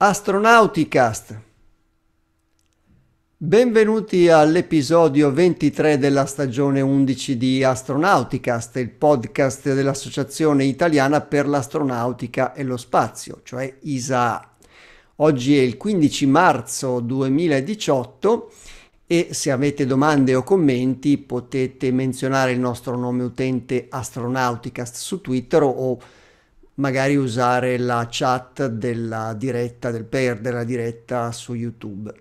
Astronauticast. Benvenuti all'episodio 23 della stagione 11 di Astronauticast, il podcast dell'Associazione Italiana per l'Astronautica e lo Spazio, cioè ISA. Oggi è il 15 marzo 2018 e se avete domande o commenti potete menzionare il nostro nome utente Astronauticast su Twitter o magari usare la chat della diretta, del player della diretta su YouTube.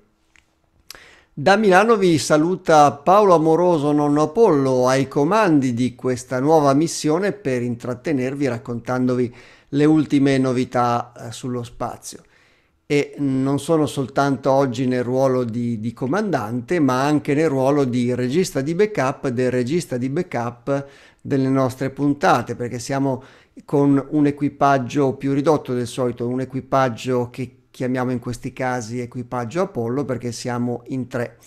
Da Milano vi saluta Paolo Amoroso Nonno Apollo ai comandi di questa nuova missione per intrattenervi raccontandovi le ultime novità eh, sullo spazio. E non sono soltanto oggi nel ruolo di, di comandante, ma anche nel ruolo di regista di backup del regista di backup delle nostre puntate, perché siamo con un equipaggio più ridotto del solito, un equipaggio che chiamiamo in questi casi equipaggio Apollo perché siamo in tre.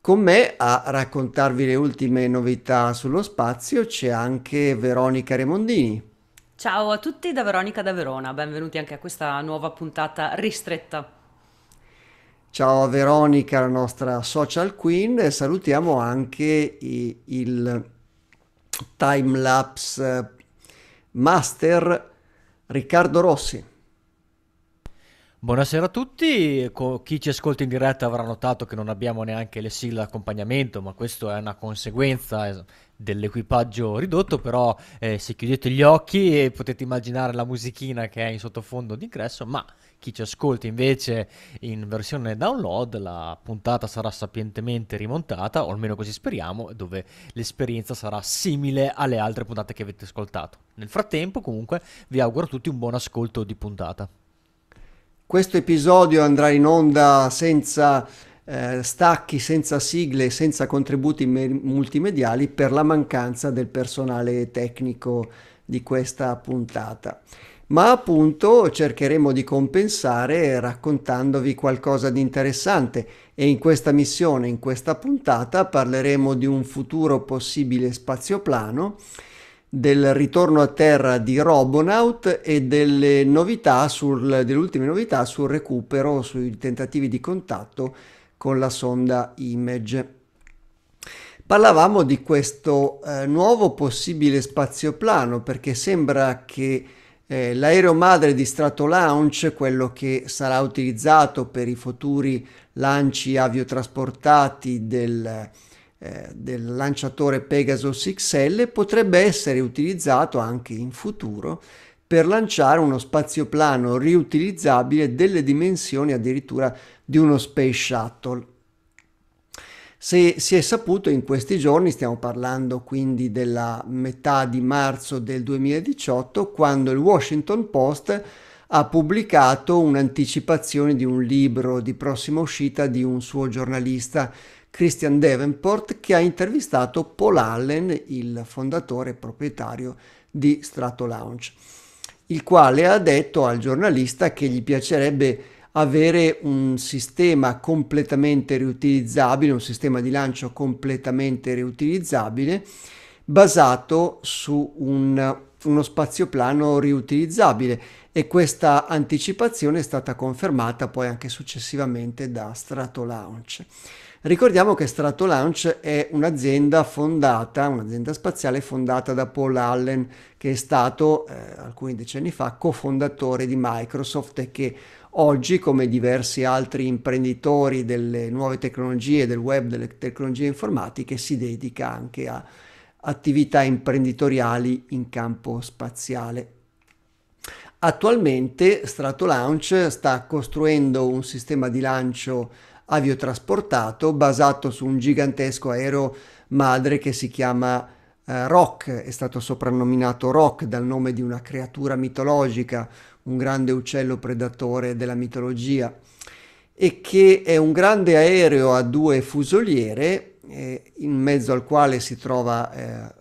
Con me a raccontarvi le ultime novità sullo spazio c'è anche Veronica Remondini. Ciao a tutti da Veronica da Verona, benvenuti anche a questa nuova puntata ristretta. Ciao a Veronica, la nostra social queen, e salutiamo anche il timelapse Master Riccardo Rossi. Buonasera a tutti, chi ci ascolta in diretta avrà notato che non abbiamo neanche le sigle d'accompagnamento, ma questo è una conseguenza dell'equipaggio ridotto, però eh, se chiudete gli occhi potete immaginare la musichina che è in sottofondo d'ingresso, ma chi ci ascolta invece in versione download, la puntata sarà sapientemente rimontata, o almeno così speriamo, dove l'esperienza sarà simile alle altre puntate che avete ascoltato. Nel frattempo, comunque, vi auguro a tutti un buon ascolto di puntata. Questo episodio andrà in onda senza eh, stacchi, senza sigle, senza contributi me- multimediali per la mancanza del personale tecnico di questa puntata ma appunto cercheremo di compensare raccontandovi qualcosa di interessante e in questa missione, in questa puntata, parleremo di un futuro possibile spazioplano del ritorno a terra di Robonaut e delle novità sul, delle ultime novità sul recupero, sui tentativi di contatto con la sonda Image. Parlavamo di questo eh, nuovo possibile spazioplano perché sembra che eh, l'aereo madre di Stratolaunch, quello che sarà utilizzato per i futuri lanci aviotrasportati del, eh, del lanciatore Pegasus XL, potrebbe essere utilizzato anche in futuro per lanciare uno spazioplano riutilizzabile delle dimensioni addirittura di uno Space Shuttle. Se si è saputo in questi giorni, stiamo parlando quindi della metà di marzo del 2018, quando il Washington Post ha pubblicato un'anticipazione di un libro di prossima uscita di un suo giornalista Christian Davenport che ha intervistato Paul Allen, il fondatore e proprietario di Stratolaunch, il quale ha detto al giornalista che gli piacerebbe avere un sistema completamente riutilizzabile, un sistema di lancio completamente riutilizzabile basato su un, uno spazioplano riutilizzabile e questa anticipazione è stata confermata poi anche successivamente da Stratolaunch. Ricordiamo che Stratolaunch è un'azienda fondata, un'azienda spaziale fondata da Paul Allen, che è stato eh, alcuni decenni fa cofondatore di Microsoft e che Oggi, come diversi altri imprenditori delle nuove tecnologie, del web, delle tecnologie informatiche, si dedica anche a attività imprenditoriali in campo spaziale. Attualmente Stratolaunch sta costruendo un sistema di lancio aviotrasportato basato su un gigantesco aereo madre che si chiama Uh, Rock è stato soprannominato Rock dal nome di una creatura mitologica, un grande uccello predatore della mitologia, e che è un grande aereo a due fusoliere eh, in mezzo al quale si trova eh,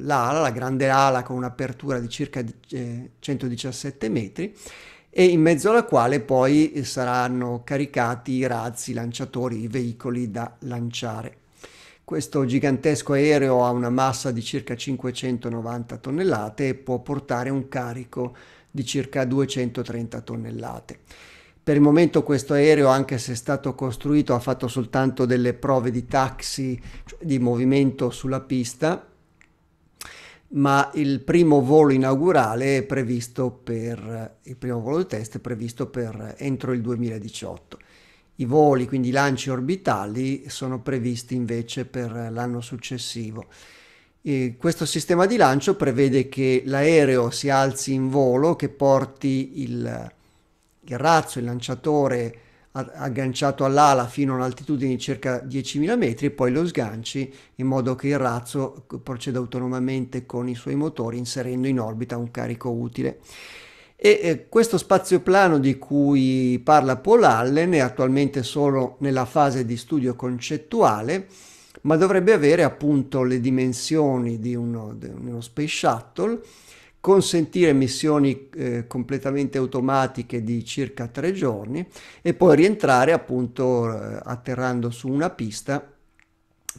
l'ala, la grande ala con un'apertura di circa eh, 117 metri e in mezzo alla quale poi saranno caricati i razzi, i lanciatori, i veicoli da lanciare. Questo gigantesco aereo ha una massa di circa 590 tonnellate e può portare un carico di circa 230 tonnellate. Per il momento questo aereo, anche se è stato costruito, ha fatto soltanto delle prove di taxi, cioè di movimento sulla pista, ma il primo volo inaugurale è previsto per il primo volo di test è previsto per entro il 2018. I voli, quindi i lanci orbitali, sono previsti invece per l'anno successivo. E questo sistema di lancio prevede che l'aereo si alzi in volo, che porti il, il razzo, il lanciatore agganciato all'ala fino a un'altitudine di circa 10.000 metri e poi lo sganci in modo che il razzo proceda autonomamente con i suoi motori inserendo in orbita un carico utile. E eh, questo spazioplano di cui parla Paul Allen è attualmente solo nella fase di studio concettuale, ma dovrebbe avere appunto le dimensioni di uno, di uno space shuttle, consentire missioni eh, completamente automatiche di circa tre giorni e poi rientrare appunto eh, atterrando su una pista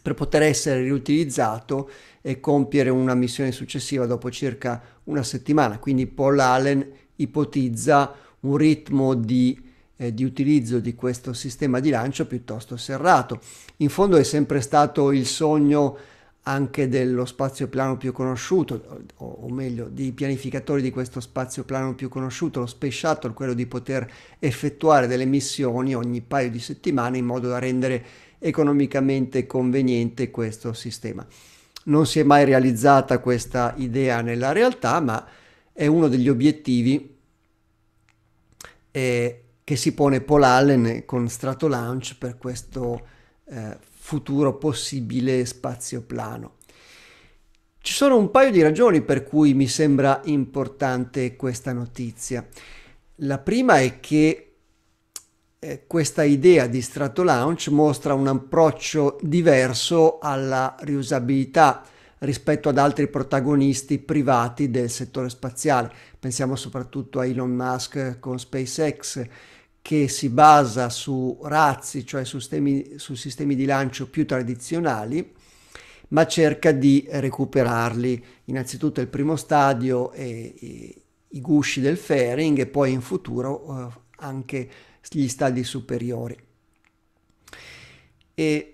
per poter essere riutilizzato e compiere una missione successiva dopo circa una settimana. Quindi Paul Allen ipotizza un ritmo di, eh, di, utilizzo di questo sistema di lancio piuttosto serrato. In fondo è sempre stato il sogno anche dello spazio piano più conosciuto, o, o meglio, dei pianificatori di questo spazio piano più conosciuto, lo Space Shuttle, quello di poter effettuare delle missioni ogni paio di settimane in modo da rendere economicamente conveniente questo sistema. Non si è mai realizzata questa idea nella realtà, ma è uno degli obiettivi eh, che si pone Paul Allen con Launch per questo eh, futuro possibile spazio plano. Ci sono un paio di ragioni per cui mi sembra importante questa notizia. La prima è che eh, questa idea di strato launch mostra un approccio diverso alla riusabilità rispetto ad altri protagonisti privati del settore spaziale. Pensiamo soprattutto a Elon Musk con SpaceX che si basa su razzi, cioè su sistemi, su sistemi di lancio più tradizionali, ma cerca di recuperarli. Innanzitutto il primo stadio e, e i gusci del fairing e poi in futuro eh, anche gli stadi superiori. E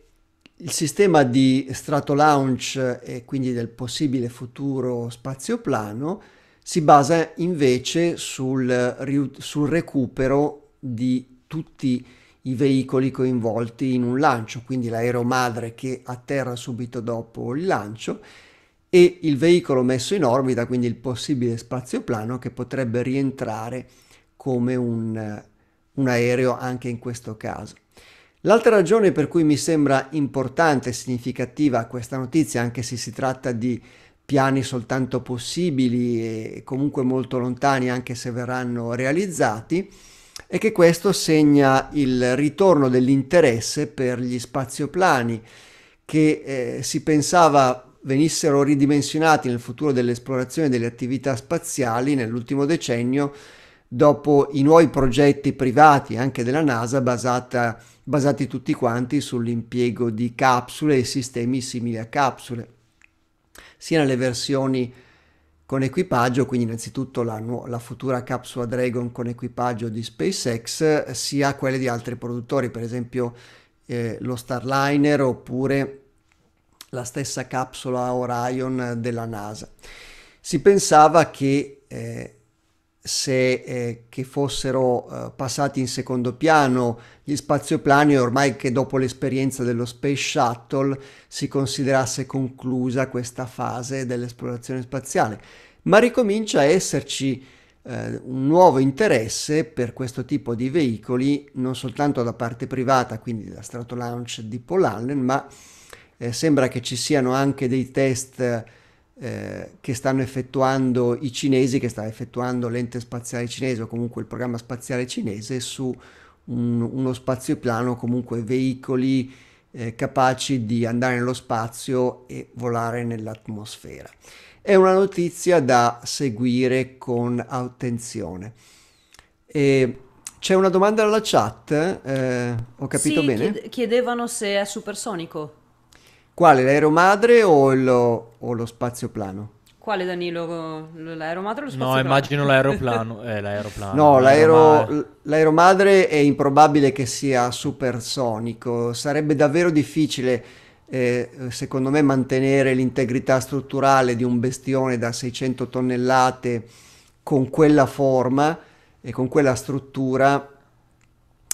il sistema di strato launch e quindi del possibile futuro spazioplano si basa invece sul, sul recupero di tutti i veicoli coinvolti in un lancio, quindi l'aeromadre che atterra subito dopo il lancio e il veicolo messo in orbita, quindi il possibile spazioplano che potrebbe rientrare come un, un aereo anche in questo caso. L'altra ragione per cui mi sembra importante e significativa questa notizia, anche se si tratta di piani soltanto possibili e comunque molto lontani anche se verranno realizzati, è che questo segna il ritorno dell'interesse per gli spazioplani che eh, si pensava venissero ridimensionati nel futuro dell'esplorazione delle attività spaziali nell'ultimo decennio dopo i nuovi progetti privati anche della NASA basata, basati tutti quanti sull'impiego di capsule e sistemi simili a capsule, sia nelle versioni con equipaggio, quindi innanzitutto la, la, futura capsula Dragon con equipaggio di SpaceX, sia quelle di altri produttori, per esempio eh, lo Starliner oppure la stessa capsula Orion della NASA. Si pensava che eh, se eh, che fossero eh, passati in secondo piano gli spazioplani ormai che dopo l'esperienza dello Space Shuttle si considerasse conclusa questa fase dell'esplorazione spaziale, ma ricomincia a esserci eh, un nuovo interesse per questo tipo di veicoli non soltanto da parte privata, quindi da Stratolaunch di Paul Allen, ma eh, sembra che ci siano anche dei test eh, che stanno effettuando i cinesi, che sta effettuando l'ente spaziale cinese o comunque il programma spaziale cinese su un, uno spazioplano, comunque veicoli eh, capaci di andare nello spazio e volare nell'atmosfera. È una notizia da seguire con attenzione. E c'è una domanda dalla chat, eh, ho capito sì, bene? Chiedevano se è supersonico. Quale, l'aeromadre o lo, o lo spazioplano? Quale Danilo? L'aeromadre o lo spazioplano? No, immagino l'aeroplano. eh, l'aeroplano. No, l'aero... l'aeromadre è improbabile che sia supersonico. Sarebbe davvero difficile, eh, secondo me, mantenere l'integrità strutturale di un bestione da 600 tonnellate con quella forma e con quella struttura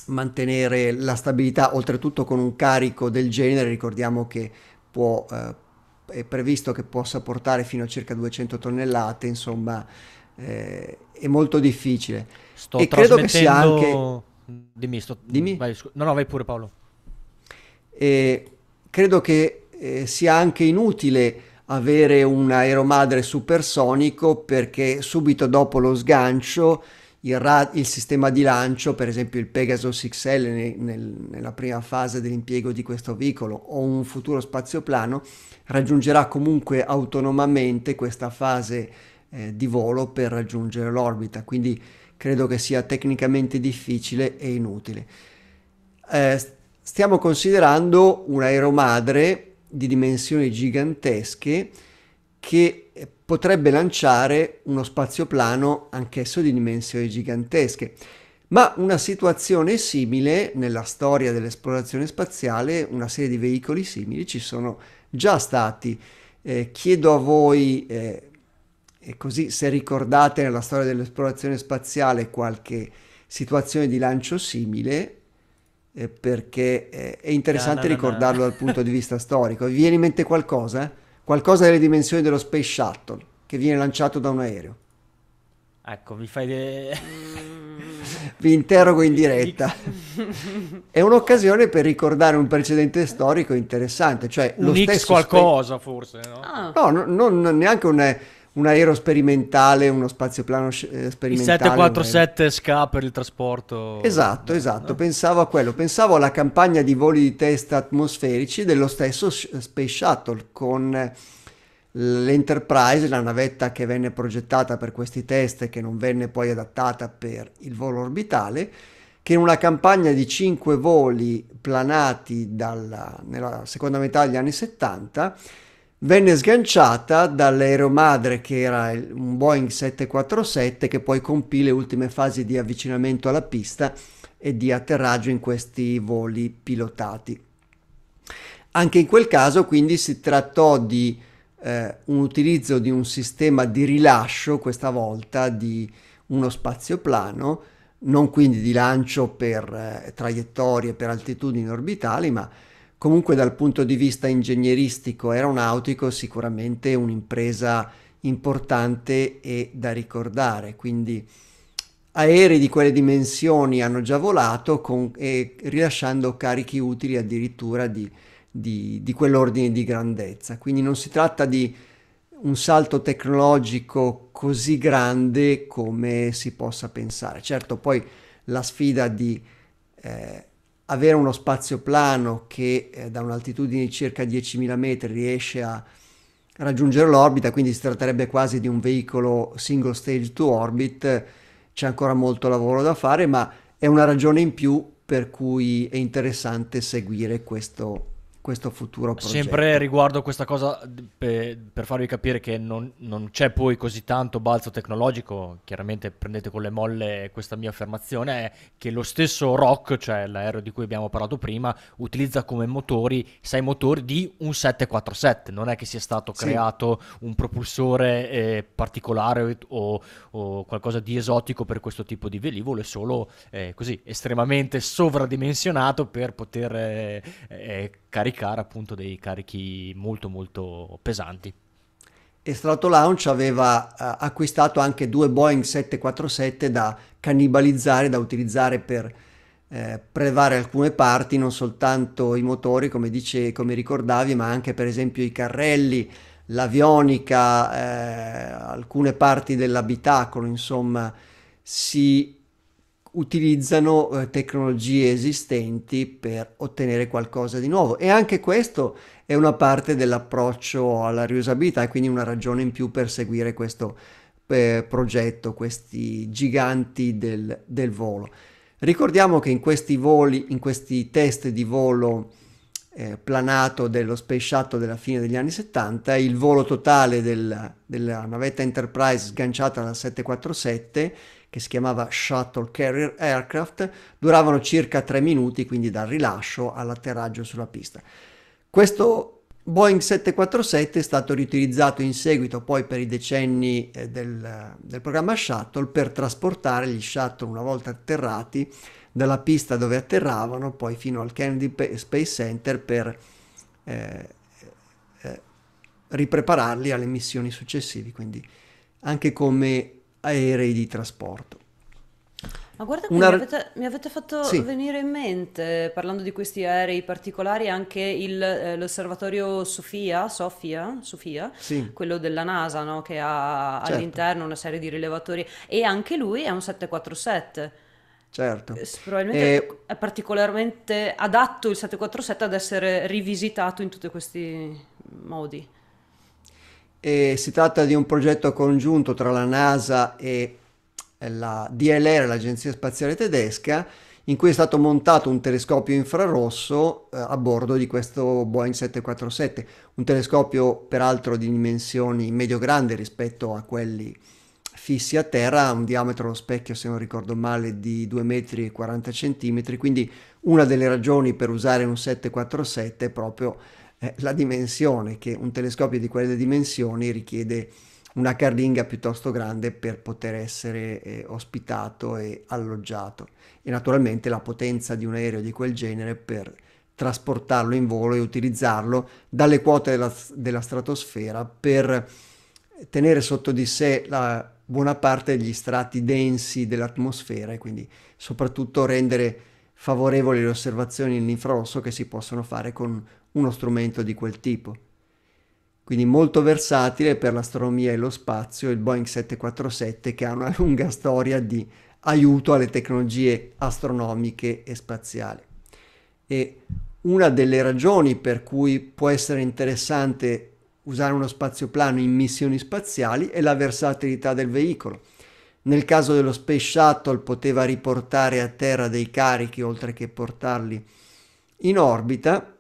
mantenere la stabilità oltretutto con un carico del genere ricordiamo che può, eh, è previsto che possa portare fino a circa 200 tonnellate, insomma eh, è molto difficile. Sto e credo che sia anche... Dimmi, sto... Dimmi. Vai, scu... no, no, vai pure Paolo. E credo che eh, sia anche inutile avere un aeromadre supersonico perché subito dopo lo sgancio il, ra- il sistema di lancio, per esempio il Pegasus XL nel, nel, nella prima fase dell'impiego di questo veicolo o un futuro spazioplano, raggiungerà comunque autonomamente questa fase eh, di volo per raggiungere l'orbita, quindi credo che sia tecnicamente difficile e inutile. Eh, stiamo considerando un aeromadre di dimensioni gigantesche che eh, potrebbe lanciare uno spazioplano anch'esso di dimensioni gigantesche. Ma una situazione simile nella storia dell'esplorazione spaziale, una serie di veicoli simili ci sono già stati. Eh, chiedo a voi, eh, così se ricordate nella storia dell'esplorazione spaziale qualche situazione di lancio simile, eh, perché eh, è interessante no, no, ricordarlo no, dal punto di vista storico. Vi viene in mente qualcosa? qualcosa delle dimensioni dello Space Shuttle che viene lanciato da un aereo. Ecco, mi fai... De... Vi interrogo in diretta. È un'occasione per ricordare un precedente storico interessante, cioè un lo X qualcosa spe... forse, no? Ah. No, no, no, neanche un un aereo sperimentale, uno spazioplano eh, sperimentale. Il 747 SCA per il trasporto. Esatto, esatto, no? Eh. pensavo a quello, pensavo alla campagna di voli di test atmosferici dello stesso Space Shuttle con eh, l'Enterprise, la navetta che venne progettata per questi test e che non venne poi adattata per il volo orbitale, che in una campagna di cinque voli planati dalla, nella seconda metà degli anni 70 venne sganciata dall'aeromadre che era un Boeing 747 che poi compì le ultime fasi di avvicinamento alla pista e di atterraggio in questi voli pilotati. Anche in quel caso quindi si trattò di eh, un utilizzo di un sistema di rilascio, questa volta di uno spazioplano, non quindi di lancio per eh, traiettorie, per altitudini orbitali, ma comunque dal punto di vista ingegneristico e aeronautico sicuramente un'impresa importante e da ricordare, quindi aerei di quelle dimensioni hanno già volato con, e rilasciando carichi utili addirittura di, di, di quell'ordine di grandezza, quindi non si tratta di un salto tecnologico così grande come si possa pensare. Certo, poi la sfida di eh, avere uno spazio plano che eh, da un'altitudine di circa 10.000 metri riesce a raggiungere l'orbita, quindi si tratterebbe quasi di un veicolo single stage to orbit, c'è ancora molto lavoro da fare, ma è una ragione in più per cui è interessante seguire questo, questo futuro progetto. Sempre riguardo questa cosa, per, per farvi capire che non, non, c'è poi così tanto balzo tecnologico, chiaramente prendete con le molle questa mia affermazione, è che lo stesso ROC, cioè l'aereo di cui abbiamo parlato prima, utilizza come motori sei motori di un 747, non è che sia stato sì. creato un propulsore eh, particolare o, o, qualcosa di esotico per questo tipo di velivolo, è solo eh, così estremamente sovradimensionato per poter... Eh, eh caricare appunto dei carichi molto molto pesanti. E Stratolaunch aveva uh, acquistato anche due Boeing 747 da cannibalizzare, da utilizzare per eh, prelevare alcune parti, non soltanto i motori, come, dice, come ricordavi, ma anche per esempio i carrelli, l'avionica, eh, alcune parti dell'abitacolo, insomma, si utilizzano eh, tecnologie esistenti per ottenere qualcosa di nuovo e anche questo è una parte dell'approccio alla riusabilità e quindi una ragione in più per seguire questo eh, progetto, questi giganti del, del, volo. Ricordiamo che in questi voli, in questi test di volo eh, planato dello Space Shuttle della fine degli anni 70, il volo totale del, della navetta Enterprise sganciata dal 747 che si chiamava Shuttle Carrier Aircraft, duravano circa 3 minuti, quindi dal rilascio all'atterraggio sulla pista. Questo Boeing 747 è stato riutilizzato in seguito poi per i decenni eh, del, del programma Shuttle per trasportare gli shuttle una volta atterrati dalla pista dove atterravano poi fino al Kennedy Space Center per eh, eh, riprepararli alle missioni successive, quindi anche come aerei di trasporto. Ma guarda che Una... mi, avete, mi, avete, fatto sì. venire in mente, parlando di questi aerei particolari, anche il, eh, l'osservatorio Sofia, Sofia, Sofia sì. quello della NASA, no? che ha certo. all'interno una serie di rilevatori, e anche lui è un 747. Certo. Eh, probabilmente e... Eh, è particolarmente adatto il 747 ad essere rivisitato in tutti questi modi. E si tratta di un progetto congiunto tra la NASA e la DLR, l'Agenzia Spaziale Tedesca, in cui è stato montato un telescopio infrarosso eh, a bordo di questo Boeing 747, un telescopio peraltro di dimensioni medio-grande rispetto a quelli fissi a terra, un diametro allo specchio, se non ricordo male, di 2,40 metri e 40 centimetri, quindi una delle ragioni per usare un 747 è proprio eh, la dimensione, che un telescopio di quelle dimensioni richiede una carlinga piuttosto grande per poter essere eh, ospitato e alloggiato e naturalmente la potenza di un aereo di quel genere per trasportarlo in volo e utilizzarlo dalle quote della, della stratosfera per tenere sotto di sé la buona parte degli strati densi dell'atmosfera e quindi soprattutto rendere favorevoli le osservazioni in infrarosso che si possono fare con uno strumento di quel tipo. Quindi molto versatile per l'astronomia e lo spazio il Boeing 747 che ha una lunga storia di aiuto alle tecnologie astronomiche e spaziali. E una delle ragioni per cui può essere interessante usare uno spazioplano in missioni spaziali è la versatilità del veicolo. Nel caso dello Space Shuttle poteva riportare a terra dei carichi oltre che portarli in orbita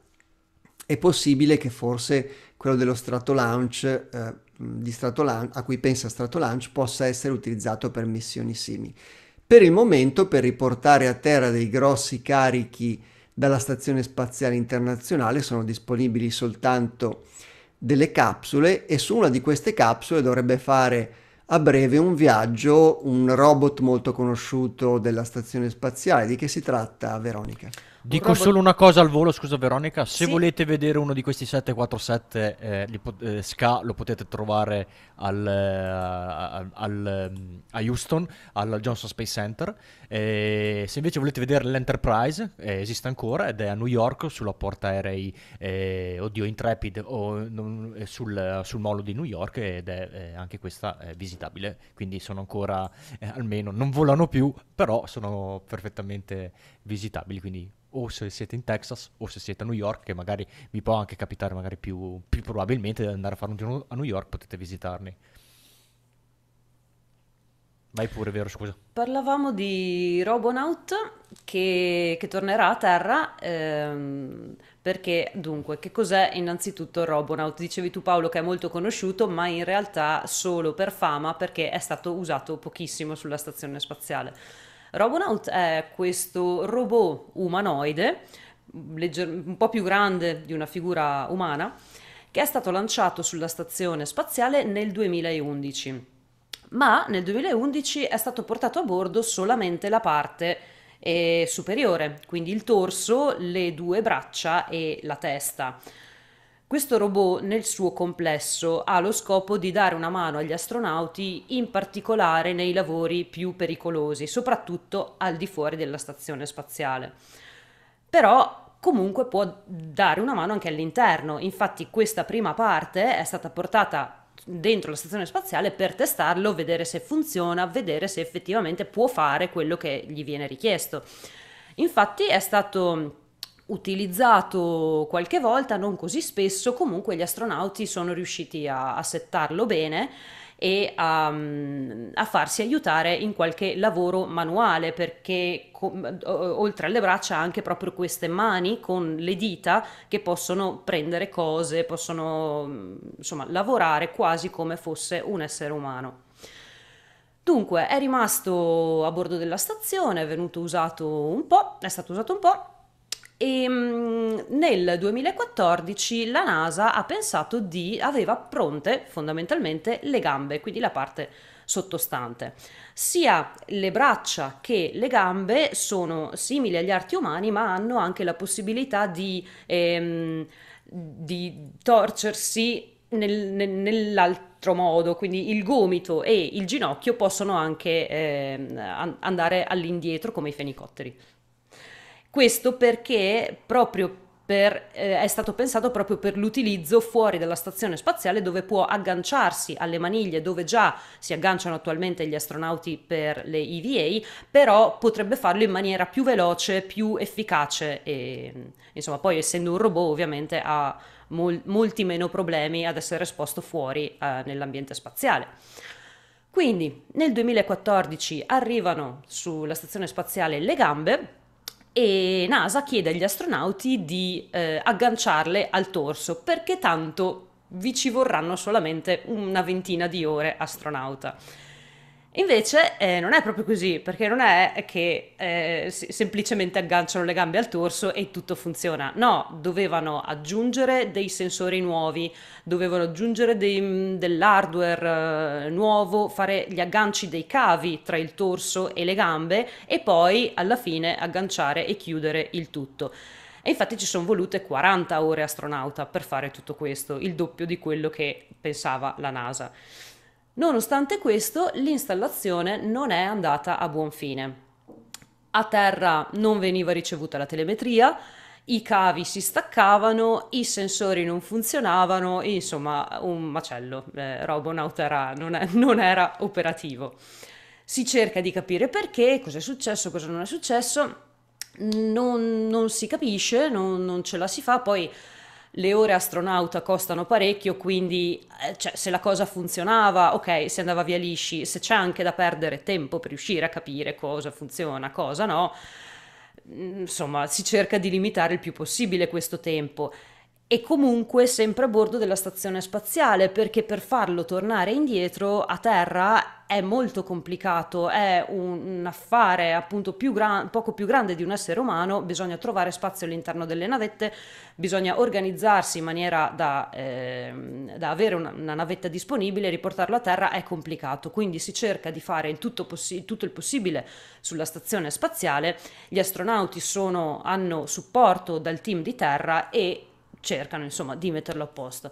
è possibile che forse quello dello strato launch, eh, di strato launch, a cui pensa strato launch possa essere utilizzato per missioni simili. Per il momento, per riportare a terra dei grossi carichi dalla Stazione Spaziale Internazionale, sono disponibili soltanto delle capsule e su una di queste capsule dovrebbe fare a breve un viaggio un robot molto conosciuto della Stazione Spaziale. Di che si tratta, Veronica? Dico solo una cosa al volo, scusa Veronica, se sì. volete vedere uno di questi 747 eh, li, eh, SK lo potete trovare al, eh, al, mm, a Houston, al Johnson Space Center. E se invece volete vedere l'Enterprise, eh, esiste ancora ed è a New York sulla porta aerei, eh, oddio, Intrepid o non, eh, sul, sul molo di New York ed è eh, anche questa visitabile. Quindi sono ancora, eh, almeno non volano più, però sono perfettamente visitabili. Quindi o se siete in Texas o se siete a New York, che magari vi può anche capitare magari più, più probabilmente di andare a fare un giro a New York, potete visitarne anni. Vai pure, vero, scusa. Parlavamo di Robonaut che, che tornerà a Terra ehm, perché, dunque, che cos'è innanzitutto Robonaut? Dicevi tu Paolo che è molto conosciuto, ma in realtà solo per fama perché è stato usato pochissimo sulla stazione spaziale. Robonaut è questo robot umanoide, legger- un po' più grande di una figura umana, che è stato lanciato sulla stazione spaziale nel 2011. Ma nel 2011 è stato portato a bordo solamente la parte eh, superiore, quindi il torso, le due braccia e la testa. Questo robot nel suo complesso ha lo scopo di dare una mano agli astronauti, in particolare nei lavori più pericolosi, soprattutto al di fuori della stazione spaziale. Però comunque può dare una mano anche all'interno. Infatti questa prima parte è stata portata dentro la stazione spaziale per testarlo, vedere se funziona, vedere se effettivamente può fare quello che gli viene richiesto. Infatti è stato utilizzato qualche volta, non così spesso, comunque gli astronauti sono riusciti a, a settarlo bene e a, a farsi aiutare in qualche lavoro manuale perché oltre alle braccia ha anche proprio queste mani con le dita che possono prendere cose, possono insomma lavorare quasi come fosse un essere umano. Dunque è rimasto a bordo della stazione, è venuto usato un po', è stato usato un po' E ehm, nel 2014 la NASA ha pensato di, aveva pronte fondamentalmente le gambe, quindi la parte sottostante. Sia le braccia che le gambe sono simili agli arti umani, ma hanno anche la possibilità di, ehm, di torcersi nel, nel, nell'altro modo, quindi il gomito e il ginocchio possono anche ehm, andare all'indietro come i fenicotteri. Questo perché proprio per, eh, è stato pensato proprio per l'utilizzo fuori dalla stazione spaziale dove può agganciarsi alle maniglie dove già si agganciano attualmente gli astronauti per le EVA, però potrebbe farlo in maniera più veloce, più efficace e insomma poi essendo un robot ovviamente ha mol- molti meno problemi ad essere esposto fuori eh, nell'ambiente spaziale. Quindi nel 2014 arrivano sulla stazione spaziale le gambe e NASA chiede agli astronauti di eh, agganciarle al torso perché tanto vi ci vorranno solamente una ventina di ore astronauta. Invece eh, non è proprio così, perché non è che eh, semplicemente agganciano le gambe al torso e tutto funziona. No, dovevano aggiungere dei sensori nuovi, dovevano aggiungere dei, mm, dell'hardware eh, nuovo, fare gli agganci dei cavi tra il torso e le gambe e poi alla fine agganciare e chiudere il tutto. E infatti ci sono volute 40 ore astronauta per fare tutto questo, il doppio di quello che pensava la NASA. Nonostante questo, l'installazione non è andata a buon fine. A terra non veniva ricevuta la telemetria, i cavi si staccavano, i sensori non funzionavano, insomma un macello, eh, Robonaut era, non, è, non era operativo. Si cerca di capire perché, cosa è successo, cosa non è successo, non, non, si capisce, non, non, ce la si fa. Poi le ore astronauta costano parecchio, quindi eh, cioè, se la cosa funzionava, ok, se andava via lisci, se c'è anche da perdere tempo per riuscire a capire cosa funziona, cosa no, mm, insomma, si cerca di limitare il più possibile questo tempo e comunque sempre a bordo della stazione spaziale perché per farlo tornare indietro a terra è molto complicato, è un, affare appunto più gran, poco più grande di un essere umano, bisogna trovare spazio all'interno delle navette, bisogna organizzarsi in maniera da, eh, da avere una, una, navetta disponibile, riportarlo a terra è complicato, quindi si cerca di fare il tutto, possi- tutto il possibile sulla stazione spaziale, gli astronauti sono, hanno supporto dal team di terra e cercano insomma di metterlo a posto.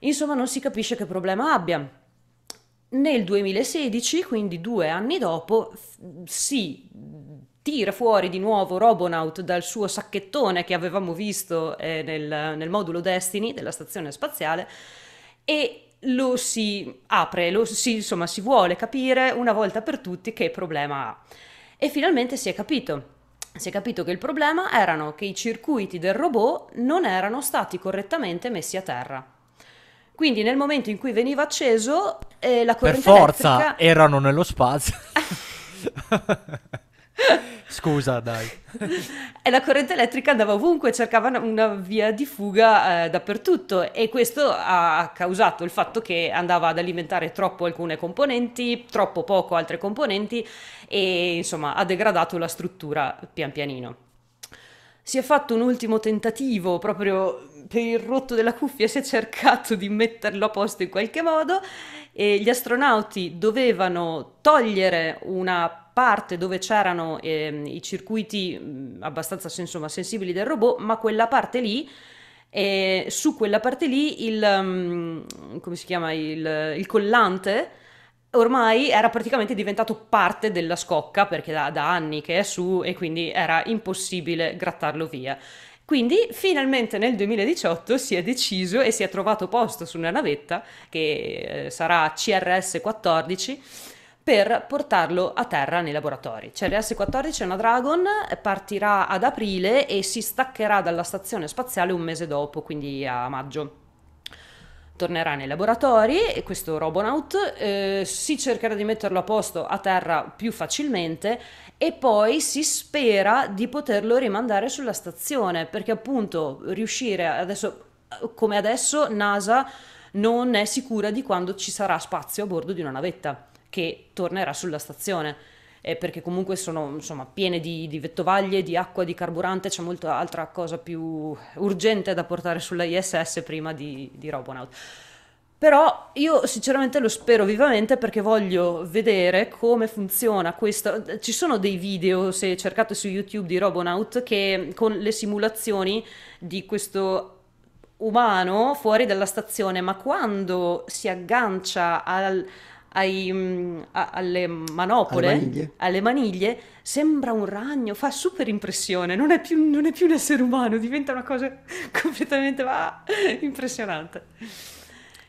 Insomma non si capisce che problema abbia. Nel 2016, quindi due anni dopo, si tira fuori di nuovo Robonaut dal suo sacchettone che avevamo visto eh, nel, nel modulo Destiny della stazione spaziale e lo si apre, lo si, insomma si vuole capire una volta per tutti che problema ha. E finalmente si è capito si è capito che il problema erano che i circuiti del robot non erano stati correttamente messi a terra. Quindi nel momento in cui veniva acceso, eh, la corrente per forza elettrica... erano nello spazio. Scusa, dai. e la corrente elettrica andava ovunque, cercavano una via di fuga eh, dappertutto e questo ha causato il fatto che andava ad alimentare troppo alcune componenti, troppo poco altre componenti e insomma ha degradato la struttura pian pianino. Si è fatto un ultimo tentativo proprio per il rotto della cuffia si è cercato di metterlo a posto in qualche modo e gli astronauti dovevano togliere una parte dove c'erano eh, i circuiti abbastanza insomma, sensibili del robot, ma quella parte lì e su quella parte lì il, um, come si chiama, il, il, collante ormai era praticamente diventato parte della scocca perché da, da, anni che è su e quindi era impossibile grattarlo via. Quindi finalmente nel 2018 si è deciso e si è trovato posto su una navetta che eh, sarà CRS 14 per portarlo a terra nei laboratori. Cioè l'RS-14 è una Dragon, partirà ad aprile e si staccherà dalla stazione spaziale un mese dopo, quindi a maggio tornerà nei laboratori e questo Robonaut eh, si cercherà di metterlo a posto a terra più facilmente e poi si spera di poterlo rimandare sulla stazione perché appunto riuscire adesso come adesso NASA non è sicura di quando ci sarà spazio a bordo di una navetta che tornerà sulla stazione. Eh, perché comunque sono insomma, piene di, di, vettovaglie, di acqua, di carburante, c'è molta altra cosa più urgente da portare sulla ISS prima di, di Robonaut. Però io sinceramente lo spero vivamente perché voglio vedere come funziona questo. Ci sono dei video, se cercate su YouTube, di Robonaut che con le simulazioni di questo umano fuori dalla stazione, ma quando si aggancia al, ai, mm, a, alle manopole, alle maniglie. alle maniglie. sembra un ragno, fa super impressione, non è più, non è più un essere umano, diventa una cosa completamente ah, impressionante.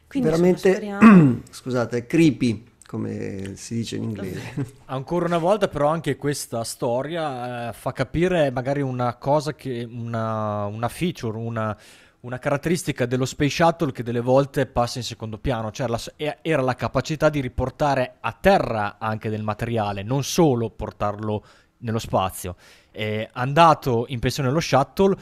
Quindi Veramente, insomma, scusate, creepy come si dice in inglese. Ancora una volta, però, anche questa storia eh, fa capire magari una cosa che una, una feature, una, una caratteristica dello Space Shuttle che delle volte passa in secondo piano, cioè la, era la capacità di riportare a terra anche del materiale, non solo portarlo nello spazio. È andato in pensione lo Shuttle,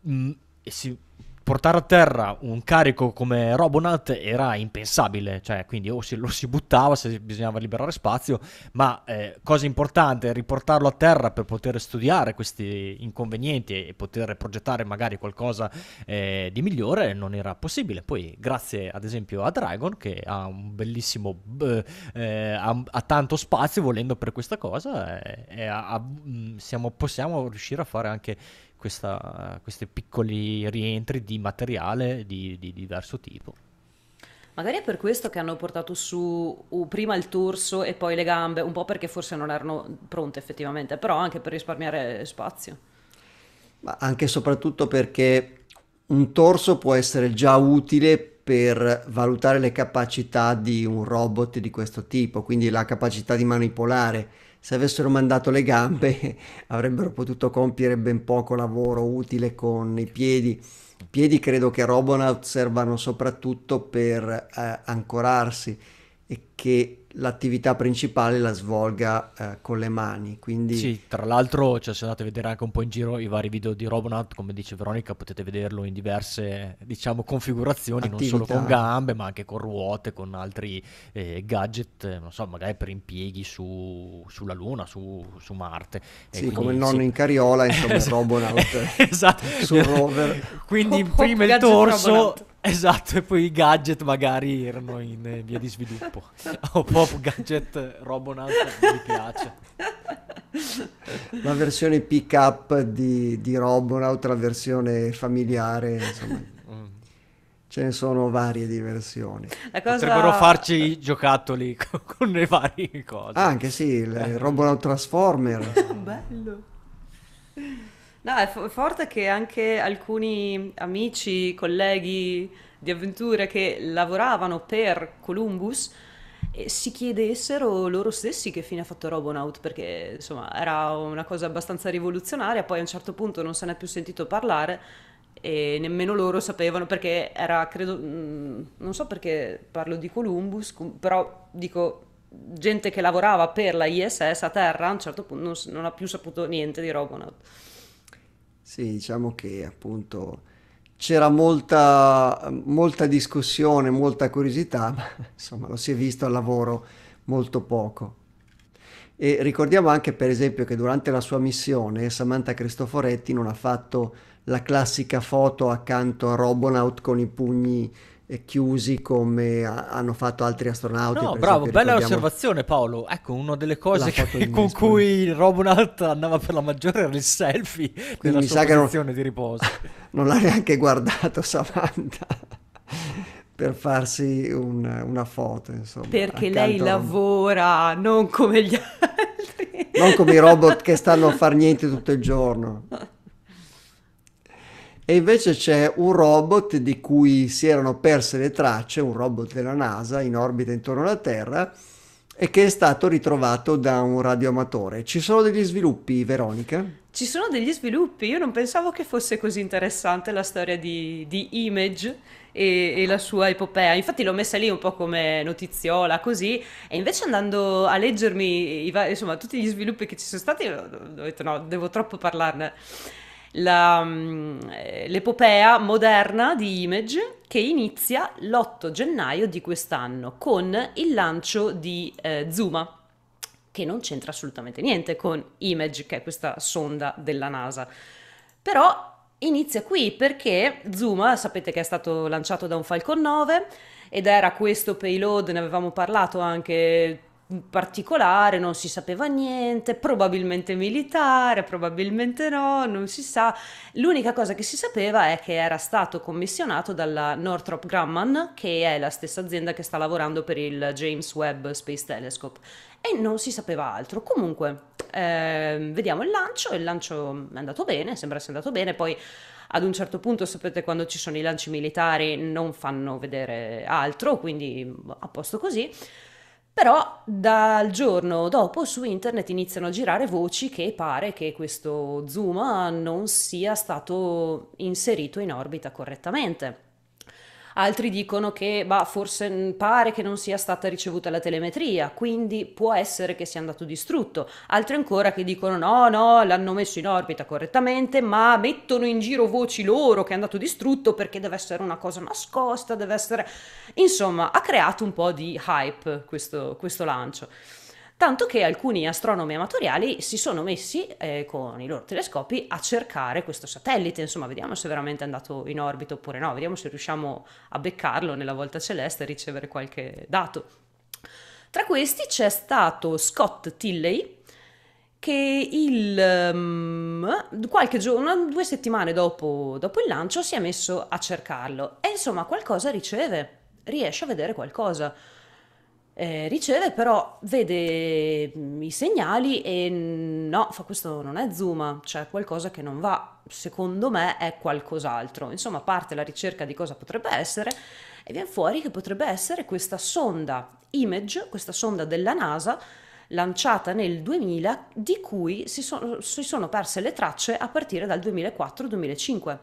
mh, mm, e si portare a terra un carico come Robonaut era impensabile, cioè quindi o si, lo si buttava se bisognava liberare spazio, ma eh, cosa importante riportarlo a terra per poter studiare questi inconvenienti e poter progettare magari qualcosa eh, di migliore non era possibile. Poi grazie ad esempio a Dragon che ha un bellissimo eh, ha, ha, tanto spazio volendo per questa cosa eh, ha, mh, siamo, possiamo riuscire a fare anche questa, questi piccoli rientri di materiale di, di diverso tipo. Magari è per questo che hanno portato su uh, prima il torso e poi le gambe, un po' perché forse non erano pronte effettivamente, però anche per risparmiare spazio. Ma anche e soprattutto perché un torso può essere già utile per valutare le capacità di un robot di questo tipo, quindi la capacità di manipolare se avessero mandato le gambe avrebbero potuto compiere ben poco lavoro utile con i piedi. I piedi credo che Robonaut servano soprattutto per eh, ancorarsi e che l'attività principale la svolga eh, con le mani. Quindi... Sì, tra l'altro cioè, se andate a vedere anche un po' in giro i vari video di Robonaut, come dice Veronica, potete vederlo in diverse diciamo, configurazioni, attività. non solo con gambe, ma anche con ruote, con altri eh, gadget, eh, non so, magari per impieghi su, sulla Luna, su, su Marte. E sì, come il nonno sì. in cariola, insomma, Robonaut esatto. Eh, sul rover. Quindi imprime il torso Esatto, e poi i gadget magari erano in eh, via di sviluppo. o pop gadget Robonaut mi piace. La versione pick up di, di Robonaut, la versione familiare, insomma. Mm. Ce ne sono varie di versioni. La cosa... Potrebbero farci i giocattoli con, con le varie cose. Ah, anche sì, il eh. Robonaut Transformer. Bello. No, è forte che anche alcuni amici, colleghi di avventure che lavoravano per Columbus eh, si chiedessero loro stessi che fine ha fatto Robonaut perché insomma era una cosa abbastanza rivoluzionaria, poi a un certo punto non se n'è più sentito parlare e nemmeno loro sapevano perché era, credo, mm, non so perché parlo di Columbus, però dico gente che lavorava per la ISS a terra a un certo punto non, non ha più saputo niente di Robonaut. Sì, diciamo che appunto c'era molta, molta discussione, molta curiosità, ma insomma lo si è visto al lavoro molto poco. E ricordiamo anche per esempio che durante la sua missione Samantha Cristoforetti non ha fatto la classica foto accanto a Robonaut con i pugni chiusi come hanno fatto altri astronauti. No, bravo, esempio, bella osservazione Paolo. Ecco, una delle cose che, con Nesco. cui Robonaut andava per la maggiore era il selfie Quindi mi sa che non, di riposo. Non l'ha neanche guardato Samantha per farsi un, una foto, insomma. Perché lei lavora, non come gli altri. Non come i robot che stanno a fare niente tutto il giorno e invece c'è un robot di cui si erano perse le tracce, un robot della NASA in orbita intorno alla Terra e che è stato ritrovato da un radioamatore. Ci sono degli sviluppi, Veronica? Ci sono degli sviluppi, io non pensavo che fosse così interessante la storia di, di Image e, e, la sua epopea, infatti l'ho messa lì un po' come notiziola così e invece andando a leggermi insomma, tutti gli sviluppi che ci sono stati ho detto no, devo troppo parlarne la, mm, eh, l'epopea moderna di Image che inizia l'8 gennaio di quest'anno con il lancio di eh, Zuma che non c'entra assolutamente niente con Image, che è questa sonda della NASA. Però inizia qui perché Zuma, sapete che è stato lanciato da un Falcon 9 ed era questo payload, ne avevamo parlato anche particolare, non si sapeva niente, probabilmente militare, probabilmente no, non si sa. L'unica cosa che si sapeva è che era stato commissionato dalla Northrop Grumman, che è la stessa azienda che sta lavorando per il James Webb Space Telescope, e non si sapeva altro. Comunque, eh, vediamo il lancio, il lancio è andato bene, sembra sia andato bene, poi ad un certo punto sapete quando ci sono i lanci militari non fanno vedere altro, quindi boh, a posto così. Però dal giorno dopo su internet iniziano a girare voci che pare che questo Zuma non sia stato inserito in orbita correttamente altri dicono che bah, forse mm, pare che non sia stata ricevuta la telemetria, quindi può essere che sia andato distrutto, altri ancora che dicono no, no, l'hanno messo in orbita correttamente, ma mettono in giro voci loro che è andato distrutto perché deve essere una cosa nascosta, deve essere... Insomma, ha creato un po' di hype questo, questo lancio tanto che alcuni astronomi amatoriali si sono messi eh, con i loro telescopi a cercare questo satellite, insomma vediamo se è veramente andato in orbita oppure no, vediamo se riusciamo a beccarlo nella volta celeste e ricevere qualche dato. Tra questi c'è stato Scott Tilley, che il, um, qualche giorno, due settimane dopo, dopo, il lancio, si è messo a cercarlo e insomma qualcosa riceve, riesce a vedere qualcosa eh, riceve, però vede mm, i segnali e mm, no, fa questo non è Zuma, c'è cioè qualcosa che non va, secondo me è qualcos'altro. Insomma, parte la ricerca di cosa potrebbe essere e viene fuori che potrebbe essere questa sonda Image, questa sonda della NASA lanciata nel 2000 di cui si, so- si sono perse le tracce a partire dal 2004-2005.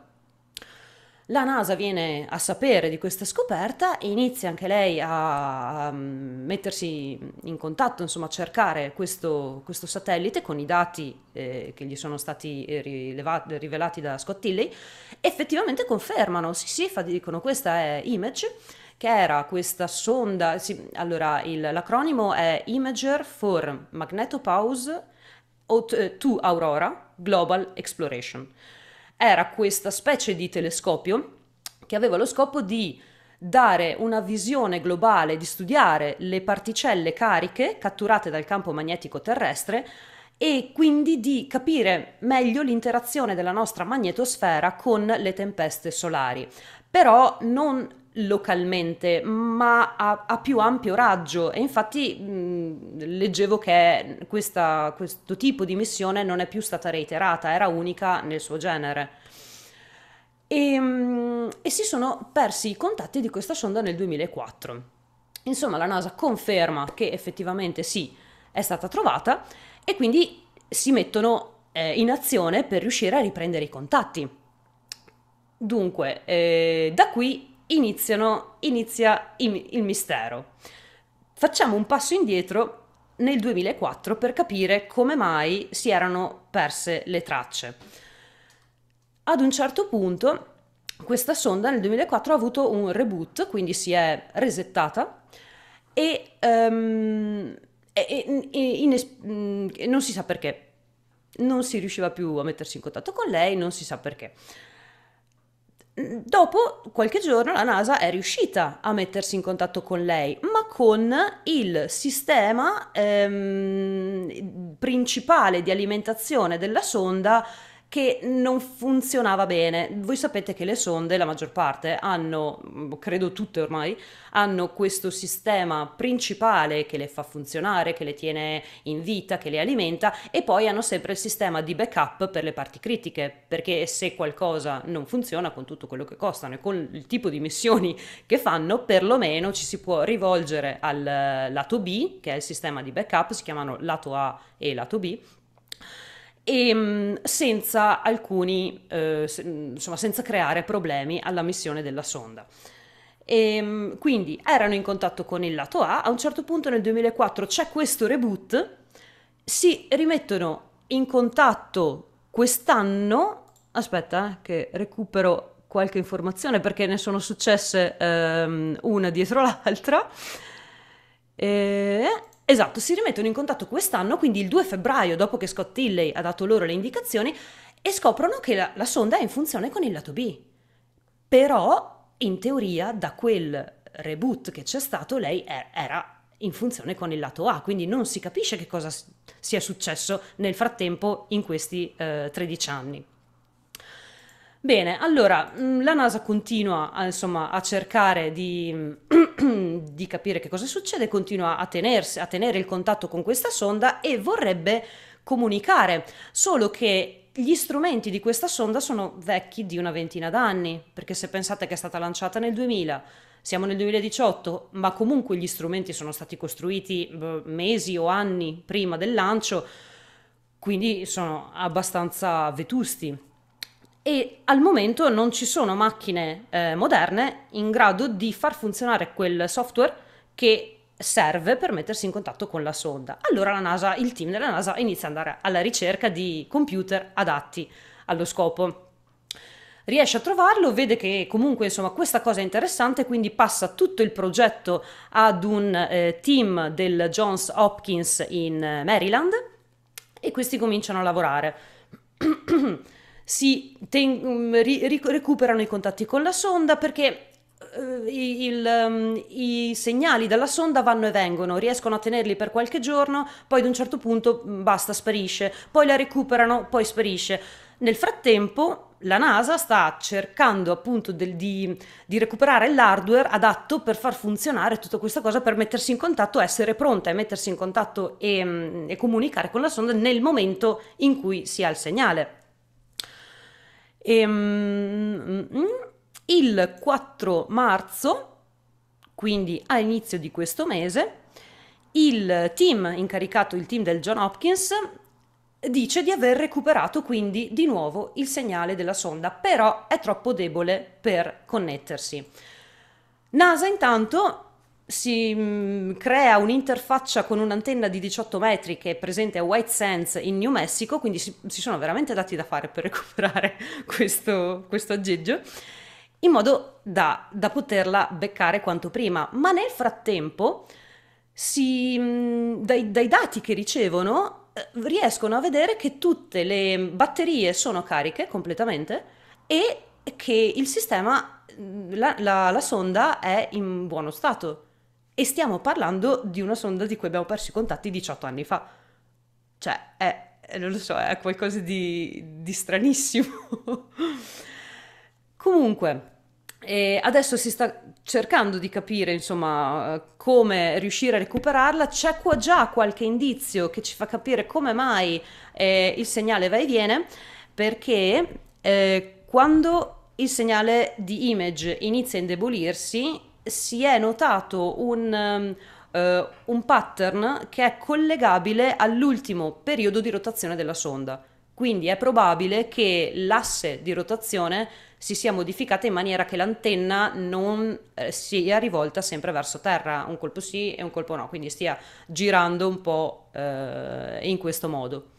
La NASA viene a sapere di questa scoperta e inizia anche lei a, a mm, mettersi in contatto, insomma a cercare questo, questo satellite con i dati eh, che gli sono stati eh, rilevati, rivelati da Scott Scottilley. Effettivamente confermano, sì sì, fa, dicono questa è Image che era questa sonda, sì, allora il, l'acronimo è Imager for Magnetopause eh, to Aurora Global Exploration era questa specie di telescopio che aveva lo scopo di dare una visione globale, di studiare le particelle cariche catturate dal campo magnetico terrestre e quindi di capire meglio l'interazione della nostra magnetosfera con le tempeste solari. Però non localmente, ma a, a, più ampio raggio. E infatti mh, leggevo che questa, questo tipo di missione non è più stata reiterata, era unica nel suo genere. E, mh, e si sono persi i contatti di questa sonda nel 2004. Insomma, la NASA conferma che effettivamente sì, è stata trovata e quindi si mettono eh, in azione per riuscire a riprendere i contatti. Dunque, eh, da qui iniziano, inizia il, il mistero. Facciamo un passo indietro nel 2004 per capire come mai si erano perse le tracce. Ad un certo punto questa sonda nel 2004 ha avuto un reboot, quindi si è resettata e, um, e, e in, mm, non si sa perché. Non si riusciva più a mettersi in contatto con lei, non si sa perché. Dopo qualche giorno la NASA è riuscita a mettersi in contatto con lei, ma con il sistema ehm, principale di alimentazione della sonda che non funzionava bene. Voi sapete che le sonde, la maggior parte, hanno, mm, credo tutte ormai, hanno questo sistema principale che le fa funzionare, che le tiene in vita, che le alimenta e poi hanno sempre il sistema di backup per le parti critiche, perché se qualcosa non funziona con tutto quello che costano e con il tipo di missioni che fanno, perlomeno ci si può rivolgere al lato B, che è il sistema di backup, si chiamano lato A e lato B e ehm, senza alcuni, eh, se, insomma, senza creare problemi alla missione della sonda. E, ehm, quindi erano in contatto con il lato A, a un certo punto nel 2004 c'è questo reboot, si rimettono in contatto quest'anno, aspetta eh, che recupero qualche informazione perché ne sono successe ehm, una dietro l'altra, e eh, Esatto, si rimettono in contatto quest'anno, quindi il 2 febbraio, dopo che Scott Tilley ha dato loro le indicazioni, e scoprono che la, la sonda è in funzione con il lato B. Però, in teoria, da quel reboot che c'è stato, lei era in funzione con il lato A, quindi non si capisce che cosa sia successo nel frattempo in questi eh, 13 anni. Bene, allora mm, la NASA continua a, eh, insomma, a cercare di, di, capire che cosa succede, continua a, tenersi, a tenere il contatto con questa sonda e vorrebbe comunicare, solo che gli strumenti di questa sonda sono vecchi di una ventina d'anni, perché se pensate che è stata lanciata nel 2000, siamo nel 2018, ma comunque gli strumenti sono stati costruiti mm, mesi o anni prima del lancio, quindi sono abbastanza vetusti e al momento non ci sono macchine eh, moderne in grado di far funzionare quel software che serve per mettersi in contatto con la sonda. Allora la NASA, il team della NASA inizia ad andare alla ricerca di computer adatti allo scopo. Riesce a trovarlo, vede che comunque insomma, questa cosa è interessante, quindi passa tutto il progetto ad un eh, team del Johns Hopkins in eh, Maryland e questi cominciano a lavorare. si ten- mm, ri- recuperano i contatti con la sonda perché eh, il, il, mm, i segnali dalla sonda vanno e vengono, riescono a tenerli per qualche giorno, poi ad un certo punto mm, basta, sparisce, poi la recuperano, poi sparisce. Nel frattempo la NASA sta cercando appunto del, di, di, recuperare l'hardware adatto per far funzionare tutta questa cosa, per mettersi in contatto, essere pronta e mettersi in contatto e, e comunicare con la sonda nel momento in cui si ha il segnale. E, ehm, mm, mm, il 4 marzo, quindi all'inizio di questo mese, il team incaricato, il team del John Hopkins, dice di aver recuperato quindi di nuovo il segnale della sonda, però è troppo debole per connettersi. NASA intanto si mm, crea un'interfaccia con un'antenna di 18 metri che è presente a White Sands in New Mexico, quindi si, si sono veramente dati da fare per recuperare questo, questo aggeggio, in modo da, da, poterla beccare quanto prima. Ma nel frattempo, si, mm, dai, dai dati che ricevono, eh, riescono a vedere che tutte le batterie sono cariche completamente e che il sistema mm, la, la, la, sonda è in buono stato. E stiamo parlando di una sonda di cui abbiamo perso i contatti 18 anni fa. Cioè, è, eh, non lo so, è qualcosa di, di stranissimo. Comunque, e eh, adesso si sta cercando di capire, insomma, come riuscire a recuperarla. C'è qua già qualche indizio che ci fa capire come mai eh, il segnale va e viene, perché eh, quando il segnale di image inizia a indebolirsi, si è notato un, um, uh, un pattern che è collegabile all'ultimo periodo di rotazione della sonda. Quindi è probabile che l'asse di rotazione si sia modificata in maniera che l'antenna non eh, sia rivolta sempre verso terra, un colpo sì e un colpo no, quindi stia girando un po' eh, in questo modo.